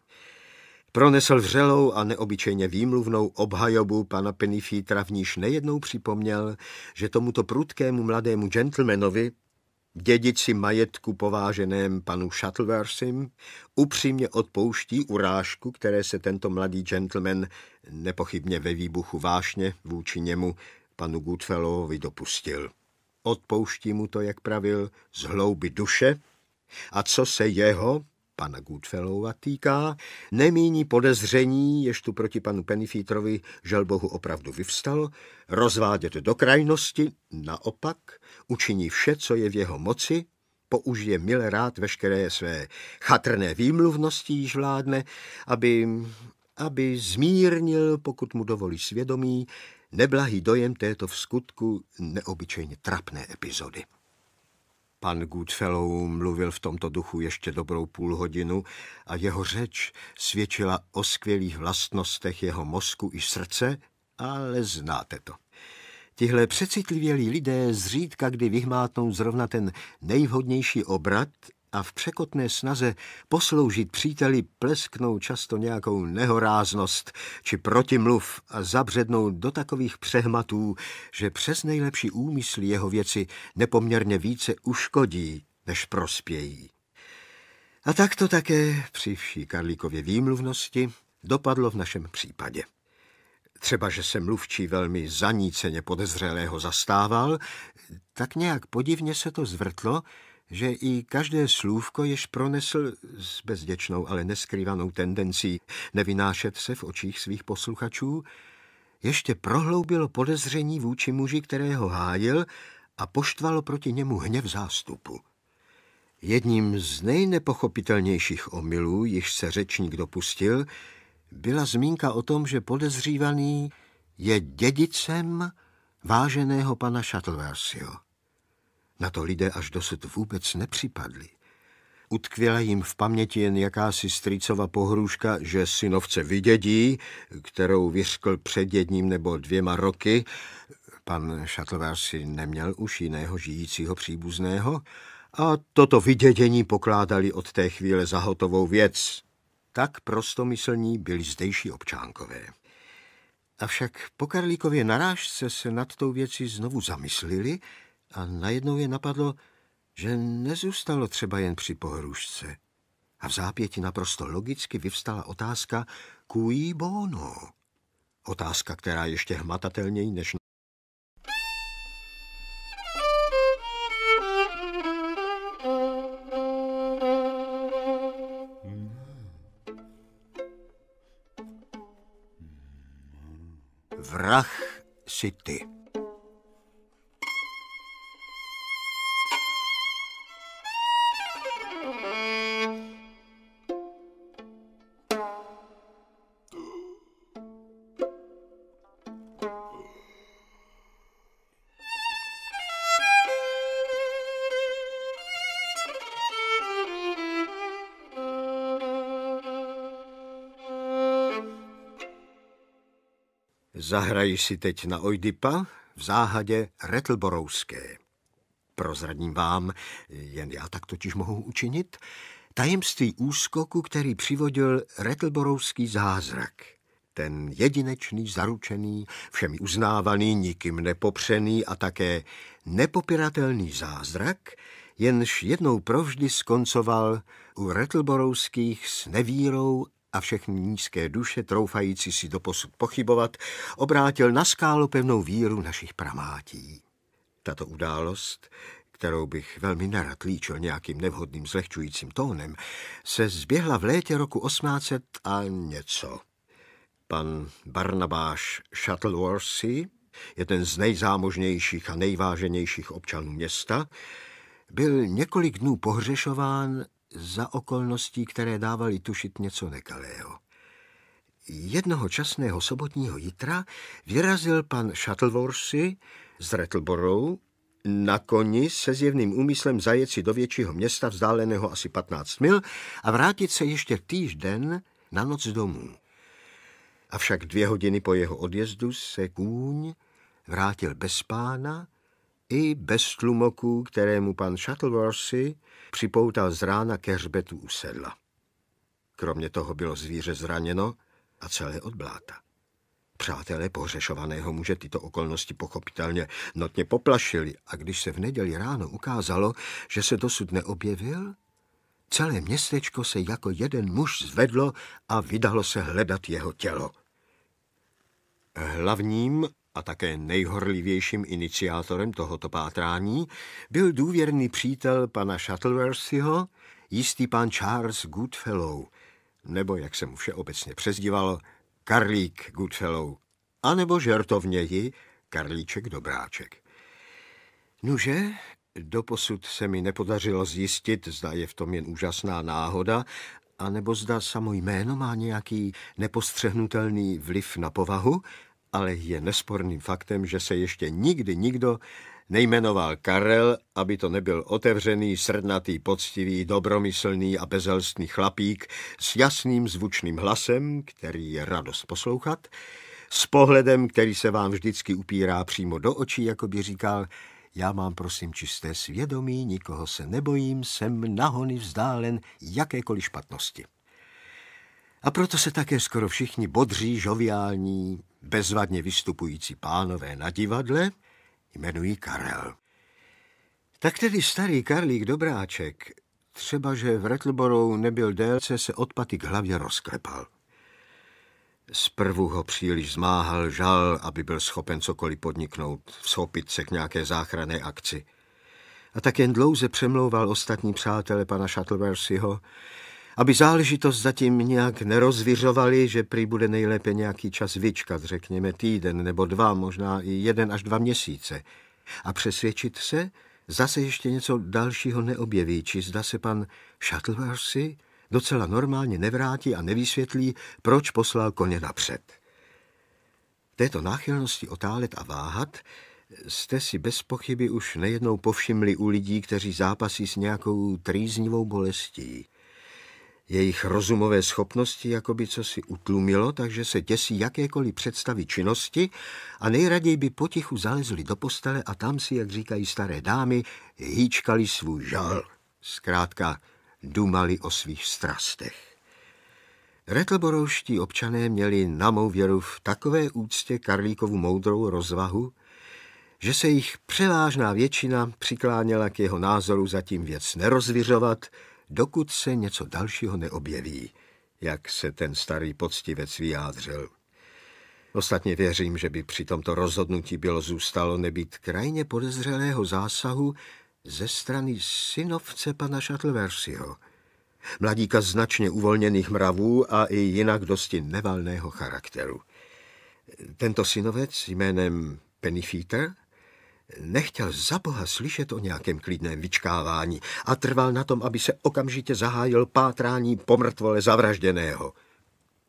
Pronesl vřelou a neobyčejně výmluvnou obhajobu pana Penifítra, v níž nejednou připomněl, že tomuto prudkému mladému gentlemanovi, dědici majetku pováženém panu Shuttleworthym, upřímně odpouští urážku, které se tento mladý gentleman nepochybně ve výbuchu vášně vůči němu panu Goodfellowovi dopustil. Odpouští mu to, jak pravil, z hlouby duše a co se jeho, pana Goodfellova týká, nemíní podezření, jež tu proti panu Penifítrovi želbohu opravdu vyvstalo, rozvádět do krajnosti, naopak učiní vše, co je v jeho moci, použije mile rád veškeré své chatrné výmluvnosti, již vládne, aby, aby zmírnil, pokud mu dovolí svědomí, neblahý dojem této v skutku neobyčejně trapné epizody. Pan Goodfellow mluvil v tomto duchu ještě dobrou půl hodinu a jeho řeč svědčila o skvělých vlastnostech jeho mozku i srdce, ale znáte to. Tihle přecitlivělí lidé zřídka kdy vyhmátnou zrovna ten nejvhodnější obrat a v překotné snaze posloužit příteli plesknou často nějakou nehoráznost či protimluv a zabřednou do takových přehmatů, že přes nejlepší úmysl jeho věci nepoměrně více uškodí, než prospějí. A tak to také při vší Karlíkově výmluvnosti dopadlo v našem případě. Třeba, že se mluvčí velmi zaníceně podezřelého zastával, tak nějak podivně se to zvrtlo, že i každé slůvko, jež pronesl s bezděčnou, ale neskrývanou tendencí nevynášet se v očích svých posluchačů, ještě prohloubilo podezření vůči muži, kterého hájil a poštvalo proti němu hněv zástupu. Jedním z nejnepochopitelnějších omylů, již se řečník dopustil, byla zmínka o tom, že podezřívaný je dědicem váženého pana Shuttleworthio. Na to lidé až dosud vůbec nepřipadli. Utkvěla jim v paměti jen jakási strýcova pohrůžka, že synovce vydědí, kterou vyřkl před jedním nebo dvěma roky. Pan Šatlovář si neměl už jiného žijícího příbuzného a toto vydědění pokládali od té chvíle za hotovou věc. Tak prostomyslní byli zdejší občánkové. Avšak po Karlíkově narážce se nad tou věcí znovu zamyslili, a najednou je napadlo, že nezůstalo třeba jen při pohrušce. A v zápěti naprosto logicky vyvstala otázka kují bono. Otázka, která ještě hmatatelněji než Vrah si ty. Zahraji si teď na Oidipa v záhadě Retlborouské. Prozradím vám, jen já tak totiž mohu učinit, tajemství úskoku, který přivodil Retlborouský zázrak. Ten jedinečný, zaručený, všemi uznávaný, nikým nepopřený a také nepopiratelný zázrak, jenž jednou provždy skoncoval u Retlborouských s nevírou a všechny nízké duše, troufající si doposud pochybovat, obrátil na skálu pevnou víru našich pramátí. Tato událost, kterou bych velmi nerad líčil nějakým nevhodným zlehčujícím tónem, se zběhla v létě roku 1800 a něco. Pan Barnabáš Shuttleworthy, jeden z nejzámožnějších a nejváženějších občanů města, byl několik dnů pohřešován za okolností, které dávaly tušit něco nekalého. Jednoho časného sobotního jitra vyrazil pan Shuttleworthy z Rattleborough na koni se zjevným úmyslem zajet si do většího města vzdáleného asi 15 mil a vrátit se ještě v týžden na noc domů. Avšak dvě hodiny po jeho odjezdu se kůň vrátil bez pána i bez tlumoků, kterému pan Shuttleworthy připoutal z rána ke hřbetu u sedla. Kromě toho bylo zvíře zraněno a celé odbláta. Přátelé pohřešovaného muže tyto okolnosti pochopitelně notně poplašili a když se v neděli ráno ukázalo, že se dosud neobjevil, celé městečko se jako jeden muž zvedlo a vydalo se hledat jeho tělo. Hlavním a také nejhorlivějším iniciátorem tohoto pátrání byl důvěrný přítel pana Shuttleworthyho, jistý pan Charles Goodfellow, nebo, jak se mu všeobecně přezdívalo, Karlík Goodfellow, anebo žertovněji Karlíček Dobráček. Nuže, doposud se mi nepodařilo zjistit, zda je v tom jen úžasná náhoda, anebo zda samo jméno má nějaký nepostřehnutelný vliv na povahu, ale je nesporným faktem, že se ještě nikdy nikdo nejmenoval Karel, aby to nebyl otevřený, srdnatý, poctivý, dobromyslný a bezelstný chlapík s jasným zvučným hlasem, který je radost poslouchat, s pohledem, který se vám vždycky upírá přímo do očí, jako by říkal, já mám prosím čisté svědomí, nikoho se nebojím, jsem nahony vzdálen jakékoliv špatnosti. A proto se také skoro všichni bodří, žoviální, bezvadně vystupující pánové na divadle jmenují Karel. Tak tedy starý Karlík Dobráček, třeba že v Retlborou nebyl délce, se paty k hlavě rozklepal. Zprvu ho příliš zmáhal žal, aby byl schopen cokoliv podniknout, schopit se k nějaké záchranné akci. A tak jen dlouze přemlouval ostatní přátele pana Shuttleworthyho, aby záležitost zatím nějak nerozvířovali, že prý bude nejlépe nějaký čas vyčkat, řekněme týden nebo dva, možná i jeden až dva měsíce. A přesvědčit se, zase ještě něco dalšího neobjeví, či zda se pan Shuttleworthy docela normálně nevrátí a nevysvětlí, proč poslal koně napřed. Této náchylnosti otálet a váhat jste si bez pochyby už nejednou povšimli u lidí, kteří zápasí s nějakou trýznivou bolestí. Jejich rozumové schopnosti jako by co si utlumilo, takže se děsí jakékoliv představy činnosti a nejraději by potichu zalezli do postele a tam si, jak říkají staré dámy, hýčkali svůj žal. Zkrátka, dumali o svých strastech. Retlborouští občané měli na mou věru v takové úctě Karlíkovu moudrou rozvahu, že se jich převážná většina přikláněla k jeho názoru zatím věc nerozvěřovat, dokud se něco dalšího neobjeví, jak se ten starý poctivec vyjádřil. Ostatně věřím, že by při tomto rozhodnutí bylo zůstalo nebýt krajně podezřelého zásahu ze strany synovce pana Šatlversiho. mladíka značně uvolněných mravů a i jinak dosti nevalného charakteru. Tento synovec jménem Pennyfeater – Nechtěl za boha slyšet o nějakém klidném vyčkávání a trval na tom, aby se okamžitě zahájil pátrání pomrtvole zavražděného.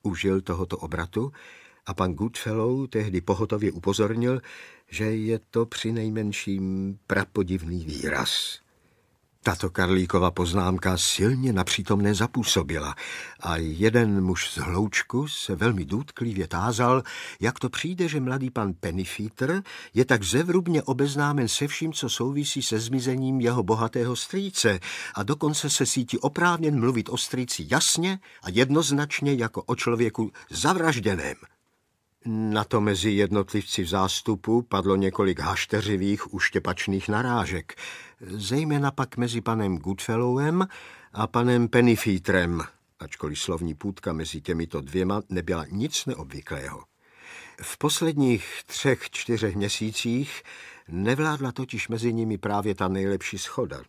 Užil tohoto obratu a pan Goodfellow tehdy pohotově upozornil, že je to přinejmenším prapodivný výraz. Tato Karlíkova poznámka silně na přítomné zapůsobila a jeden muž z hloučku se velmi důtklivě tázal, jak to přijde, že mladý pan Penifitr je tak zevrubně obeznámen se vším, co souvisí se zmizením jeho bohatého strýce a dokonce se sítí oprávněn mluvit o strýci jasně a jednoznačně jako o člověku zavražděném. Na to mezi jednotlivci v zástupu padlo několik hašteřivých, uštěpačných narážek – zejména pak mezi panem Goodfellowem a panem Pennyfeetrem, ačkoliv slovní půdka mezi těmito dvěma nebyla nic neobvyklého. V posledních třech, čtyřech měsících nevládla totiž mezi nimi právě ta nejlepší schoda.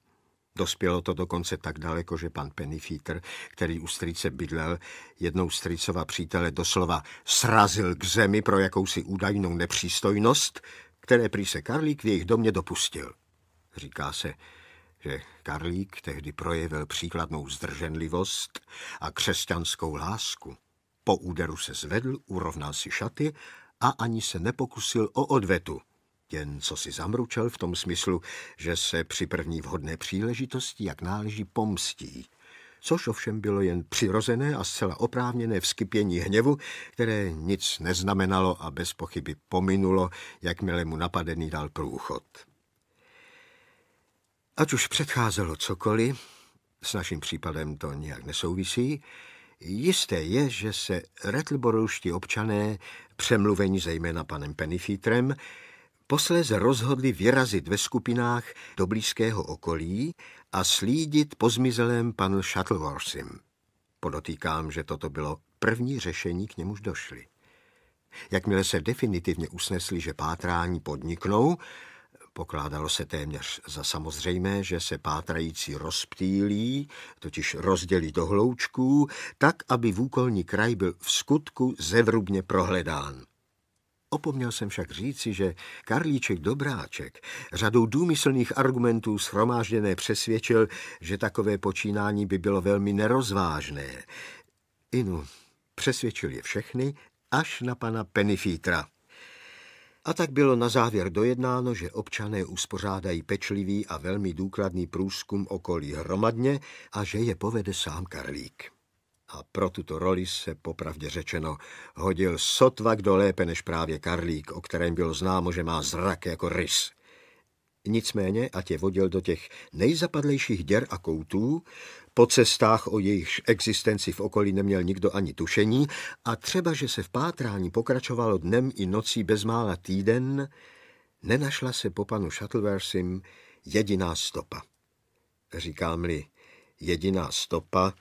Dospělo to dokonce tak daleko, že pan Pennyfeater, který u strýce bydlel, jednou strýcova přítele doslova srazil k zemi pro jakousi údajnou nepřístojnost, které prý se Karlík v jejich domě dopustil. Říká se, že Karlík tehdy projevil příkladnou zdrženlivost a křesťanskou lásku. Po úderu se zvedl, urovnal si šaty a ani se nepokusil o odvetu. Jen co si zamručel v tom smyslu, že se při první vhodné příležitosti, jak náleží, pomstí. Což ovšem bylo jen přirozené a zcela oprávněné vzkypění hněvu, které nic neznamenalo a bez pochyby pominulo, jakmile mu napadený dal průchod. Ať už předcházelo cokoliv, s naším případem to nijak nesouvisí, jisté je, že se retlborouští občané, přemluvení zejména panem Penifítrem, posléze rozhodli vyrazit ve skupinách do blízkého okolí a slídit po zmizelém panu Shuttleworthim. Podotýkám, že toto bylo první řešení, k němuž došli. Jakmile se definitivně usnesli, že pátrání podniknou, Pokládalo se téměř za samozřejmé, že se pátrající rozptýlí, totiž rozdělí do hloučků, tak, aby vůkolní kraj byl v skutku zevrubně prohledán. Opomněl jsem však říci, že Karlíček Dobráček řadou důmyslných argumentů schromážděné přesvědčil, že takové počínání by bylo velmi nerozvážné. Inu, přesvědčil je všechny, až na pana Penifítra. A tak bylo na závěr dojednáno, že občané uspořádají pečlivý a velmi důkladný průzkum okolí hromadně a že je povede sám Karlík. A pro tuto roli se, popravdě řečeno, hodil sotva kdo lépe než právě Karlík, o kterém bylo známo, že má zrak jako rys. Nicméně, ať je vodil do těch nejzapadlejších děr a koutů, po cestách, o jejichž existenci v okolí neměl nikdo ani tušení, a třeba, že se v pátrání pokračovalo dnem i nocí bezmála týden, nenašla se po panu Shuttleworthim jediná stopa. Říkám-li jediná stopa,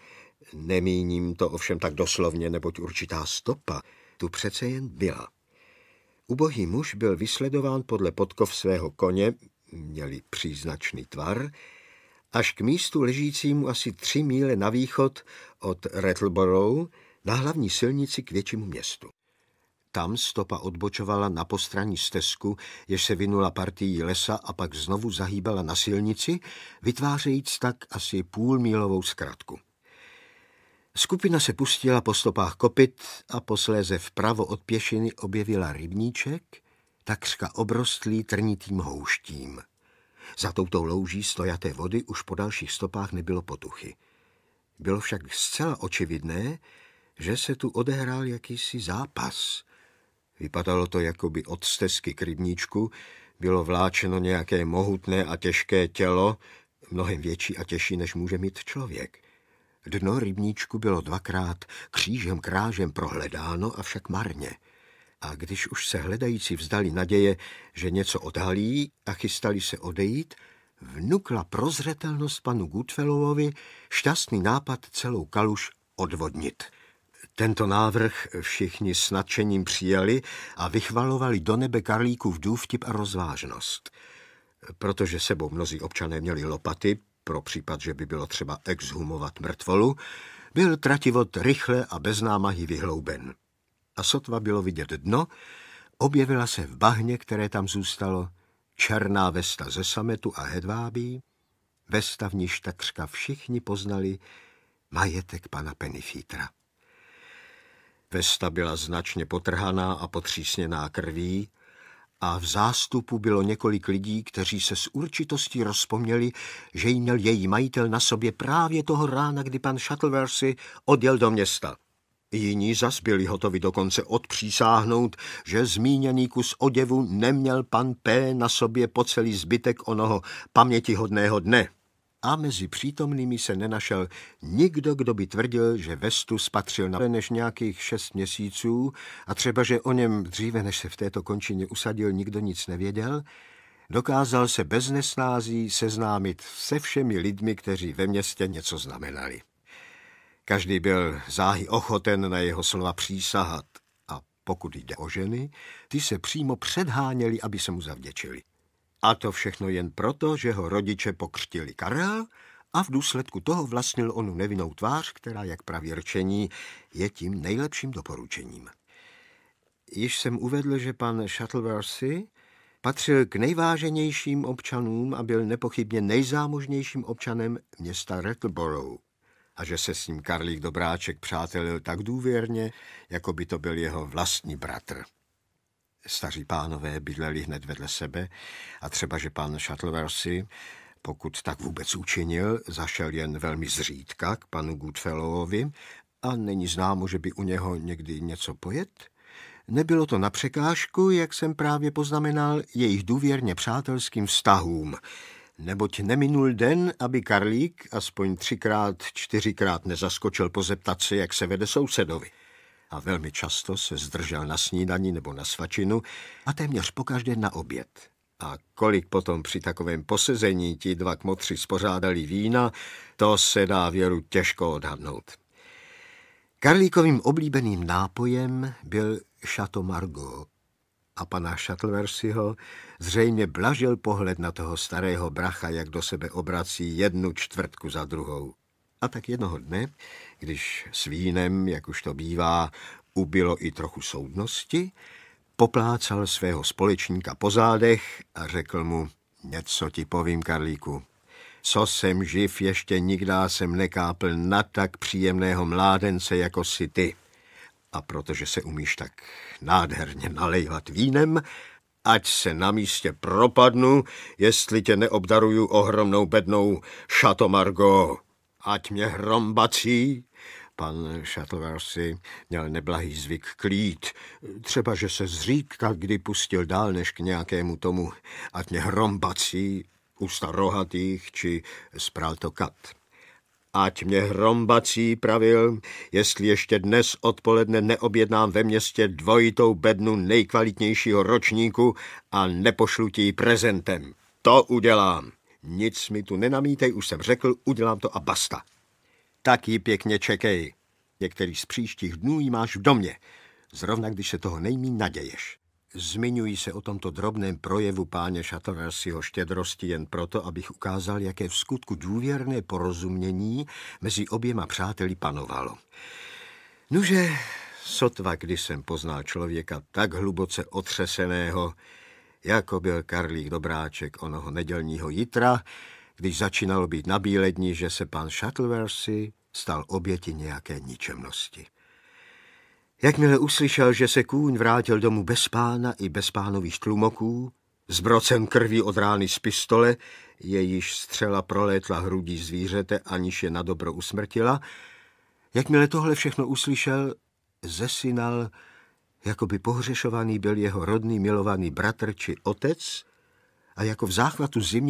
nemíním to ovšem tak doslovně, neboť určitá stopa tu přece jen byla. Ubohý muž byl vysledován podle podkov svého koně, měli příznačný tvar, až k místu ležícímu asi tři míle na východ od Rattleborough na hlavní silnici k většímu městu. Tam stopa odbočovala na postraní stezku, jež se vinula partií lesa a pak znovu zahýbala na silnici, vytvářejíc tak asi půlmílovou zkratku. Skupina se pustila po stopách kopit a posléze vpravo od pěšiny objevila rybníček, takřka obrostlý trnitým houštím. Za touto louží stojaté vody už po dalších stopách nebylo potuchy. Bylo však zcela očividné, že se tu odehrál jakýsi zápas. Vypadalo to, jako by od stezky k rybníčku bylo vláčeno nějaké mohutné a těžké tělo, mnohem větší a těžší, než může mít člověk. Dno rybníčku bylo dvakrát křížem krážem prohledáno, avšak marně – a když už se hledající vzdali naděje, že něco odhalí a chystali se odejít, vnukla prozřetelnost panu Goodfellowovi šťastný nápad celou kaluš odvodnit. Tento návrh všichni s nadšením přijali a vychvalovali do nebe Karlíku v důvtip a rozvážnost. Protože sebou mnozí občané měli lopaty, pro případ, že by bylo třeba exhumovat mrtvolu, byl trativot rychle a bez námahy vyhlouben a sotva bylo vidět dno, objevila se v bahně, které tam zůstalo, černá vesta ze sametu a hedvábí, vesta v níž takřka všichni poznali majetek pana Penifítra. Vesta byla značně potrhaná a potřísněná krví a v zástupu bylo několik lidí, kteří se s určitostí rozpomněli, že ji měl její majitel na sobě právě toho rána, kdy pan Shuttleworthy odjel do města. Jiní zas byli hotovi dokonce odpřísáhnout, že zmíněný kus oděvu neměl pan P. na sobě po celý zbytek onoho pamětihodného dne. A mezi přítomnými se nenašel nikdo, kdo by tvrdil, že vestu spatřil na než nějakých šest měsíců a třeba, že o něm dříve, než se v této končině usadil, nikdo nic nevěděl, dokázal se bez nesnází seznámit se všemi lidmi, kteří ve městě něco znamenali. Každý byl záhy ochoten na jeho slova přísahat a pokud jde o ženy, ty se přímo předháněli, aby se mu zavděčili. A to všechno jen proto, že ho rodiče pokřtili Karel a v důsledku toho vlastnil onu nevinnou tvář, která, jak praví rčení, je tím nejlepším doporučením. Již jsem uvedl, že pan Shuttleworthy patřil k nejváženějším občanům a byl nepochybně nejzámožnějším občanem města Rattleborough a že se s ním Karlík Dobráček přátelil tak důvěrně, jako by to byl jeho vlastní bratr. Staří pánové bydleli hned vedle sebe a třeba, že pan Shuttleworthy, pokud tak vůbec učinil, zašel jen velmi zřídka k panu Goodfellowovi a není známo, že by u něho někdy něco pojet? Nebylo to na překážku, jak jsem právě poznamenal, jejich důvěrně přátelským vztahům, neboť neminul den, aby Karlík aspoň třikrát, čtyřikrát nezaskočil pozeptat se, jak se vede sousedovi. A velmi často se zdržel na snídani nebo na svačinu a téměř pokaždé na oběd. A kolik potom při takovém posezení ti dva kmotři spořádali vína, to se dá věru těžko odhadnout. Karlíkovým oblíbeným nápojem byl Chateau Margot, a pana Shuttleworthyho zřejmě blažil pohled na toho starého bracha, jak do sebe obrací jednu čtvrtku za druhou. A tak jednoho dne, když s vínem, jak už to bývá, ubilo i trochu soudnosti, poplácal svého společníka po zádech a řekl mu, něco ti povím, Karlíku. Co jsem živ, ještě nikdá jsem nekápl na tak příjemného mládence, jako si ty. A protože se umíš tak nádherně nalejvat vínem, ať se na místě propadnu, jestli tě neobdaruju ohromnou bednou šato Margot. Ať mě hrombací, Pan Shuttleworthy měl neblahý zvyk klít. Třeba, že se zřídka kdy pustil dál než k nějakému tomu, ať mě hrombací, ústa rohatých či sprál to kat. Ať mě hrombací pravil, jestli ještě dnes odpoledne neobjednám ve městě dvojitou bednu nejkvalitnějšího ročníku a nepošlu ti ji prezentem. To udělám. Nic mi tu nenamítej, už jsem řekl, udělám to a basta. Tak ji pěkně čekej. Některý z příštích dnů ji máš v domě, zrovna když se toho nejmín naděješ. Zmiňuji se o tomto drobném projevu páně Šatorasiho štědrosti jen proto, abych ukázal, jaké v skutku důvěrné porozumění mezi oběma přáteli panovalo. Nuže, sotva, když jsem poznal člověka tak hluboce otřeseného, jako byl Karlík Dobráček onoho nedělního jitra, když začínalo být na bílední, že se pan Shuttleworthy stal oběti nějaké ničemnosti. Jakmile uslyšel, že se kůň vrátil domů bez pána i bez pánových tlumoků, s brocem krví od rány z pistole, jejíž střela prolétla hrudí zvířete, aniž je na dobro usmrtila, jakmile tohle všechno uslyšel, zesinal, jako by pohřešovaný byl jeho rodný milovaný bratr či otec a jako v záchvatu zimní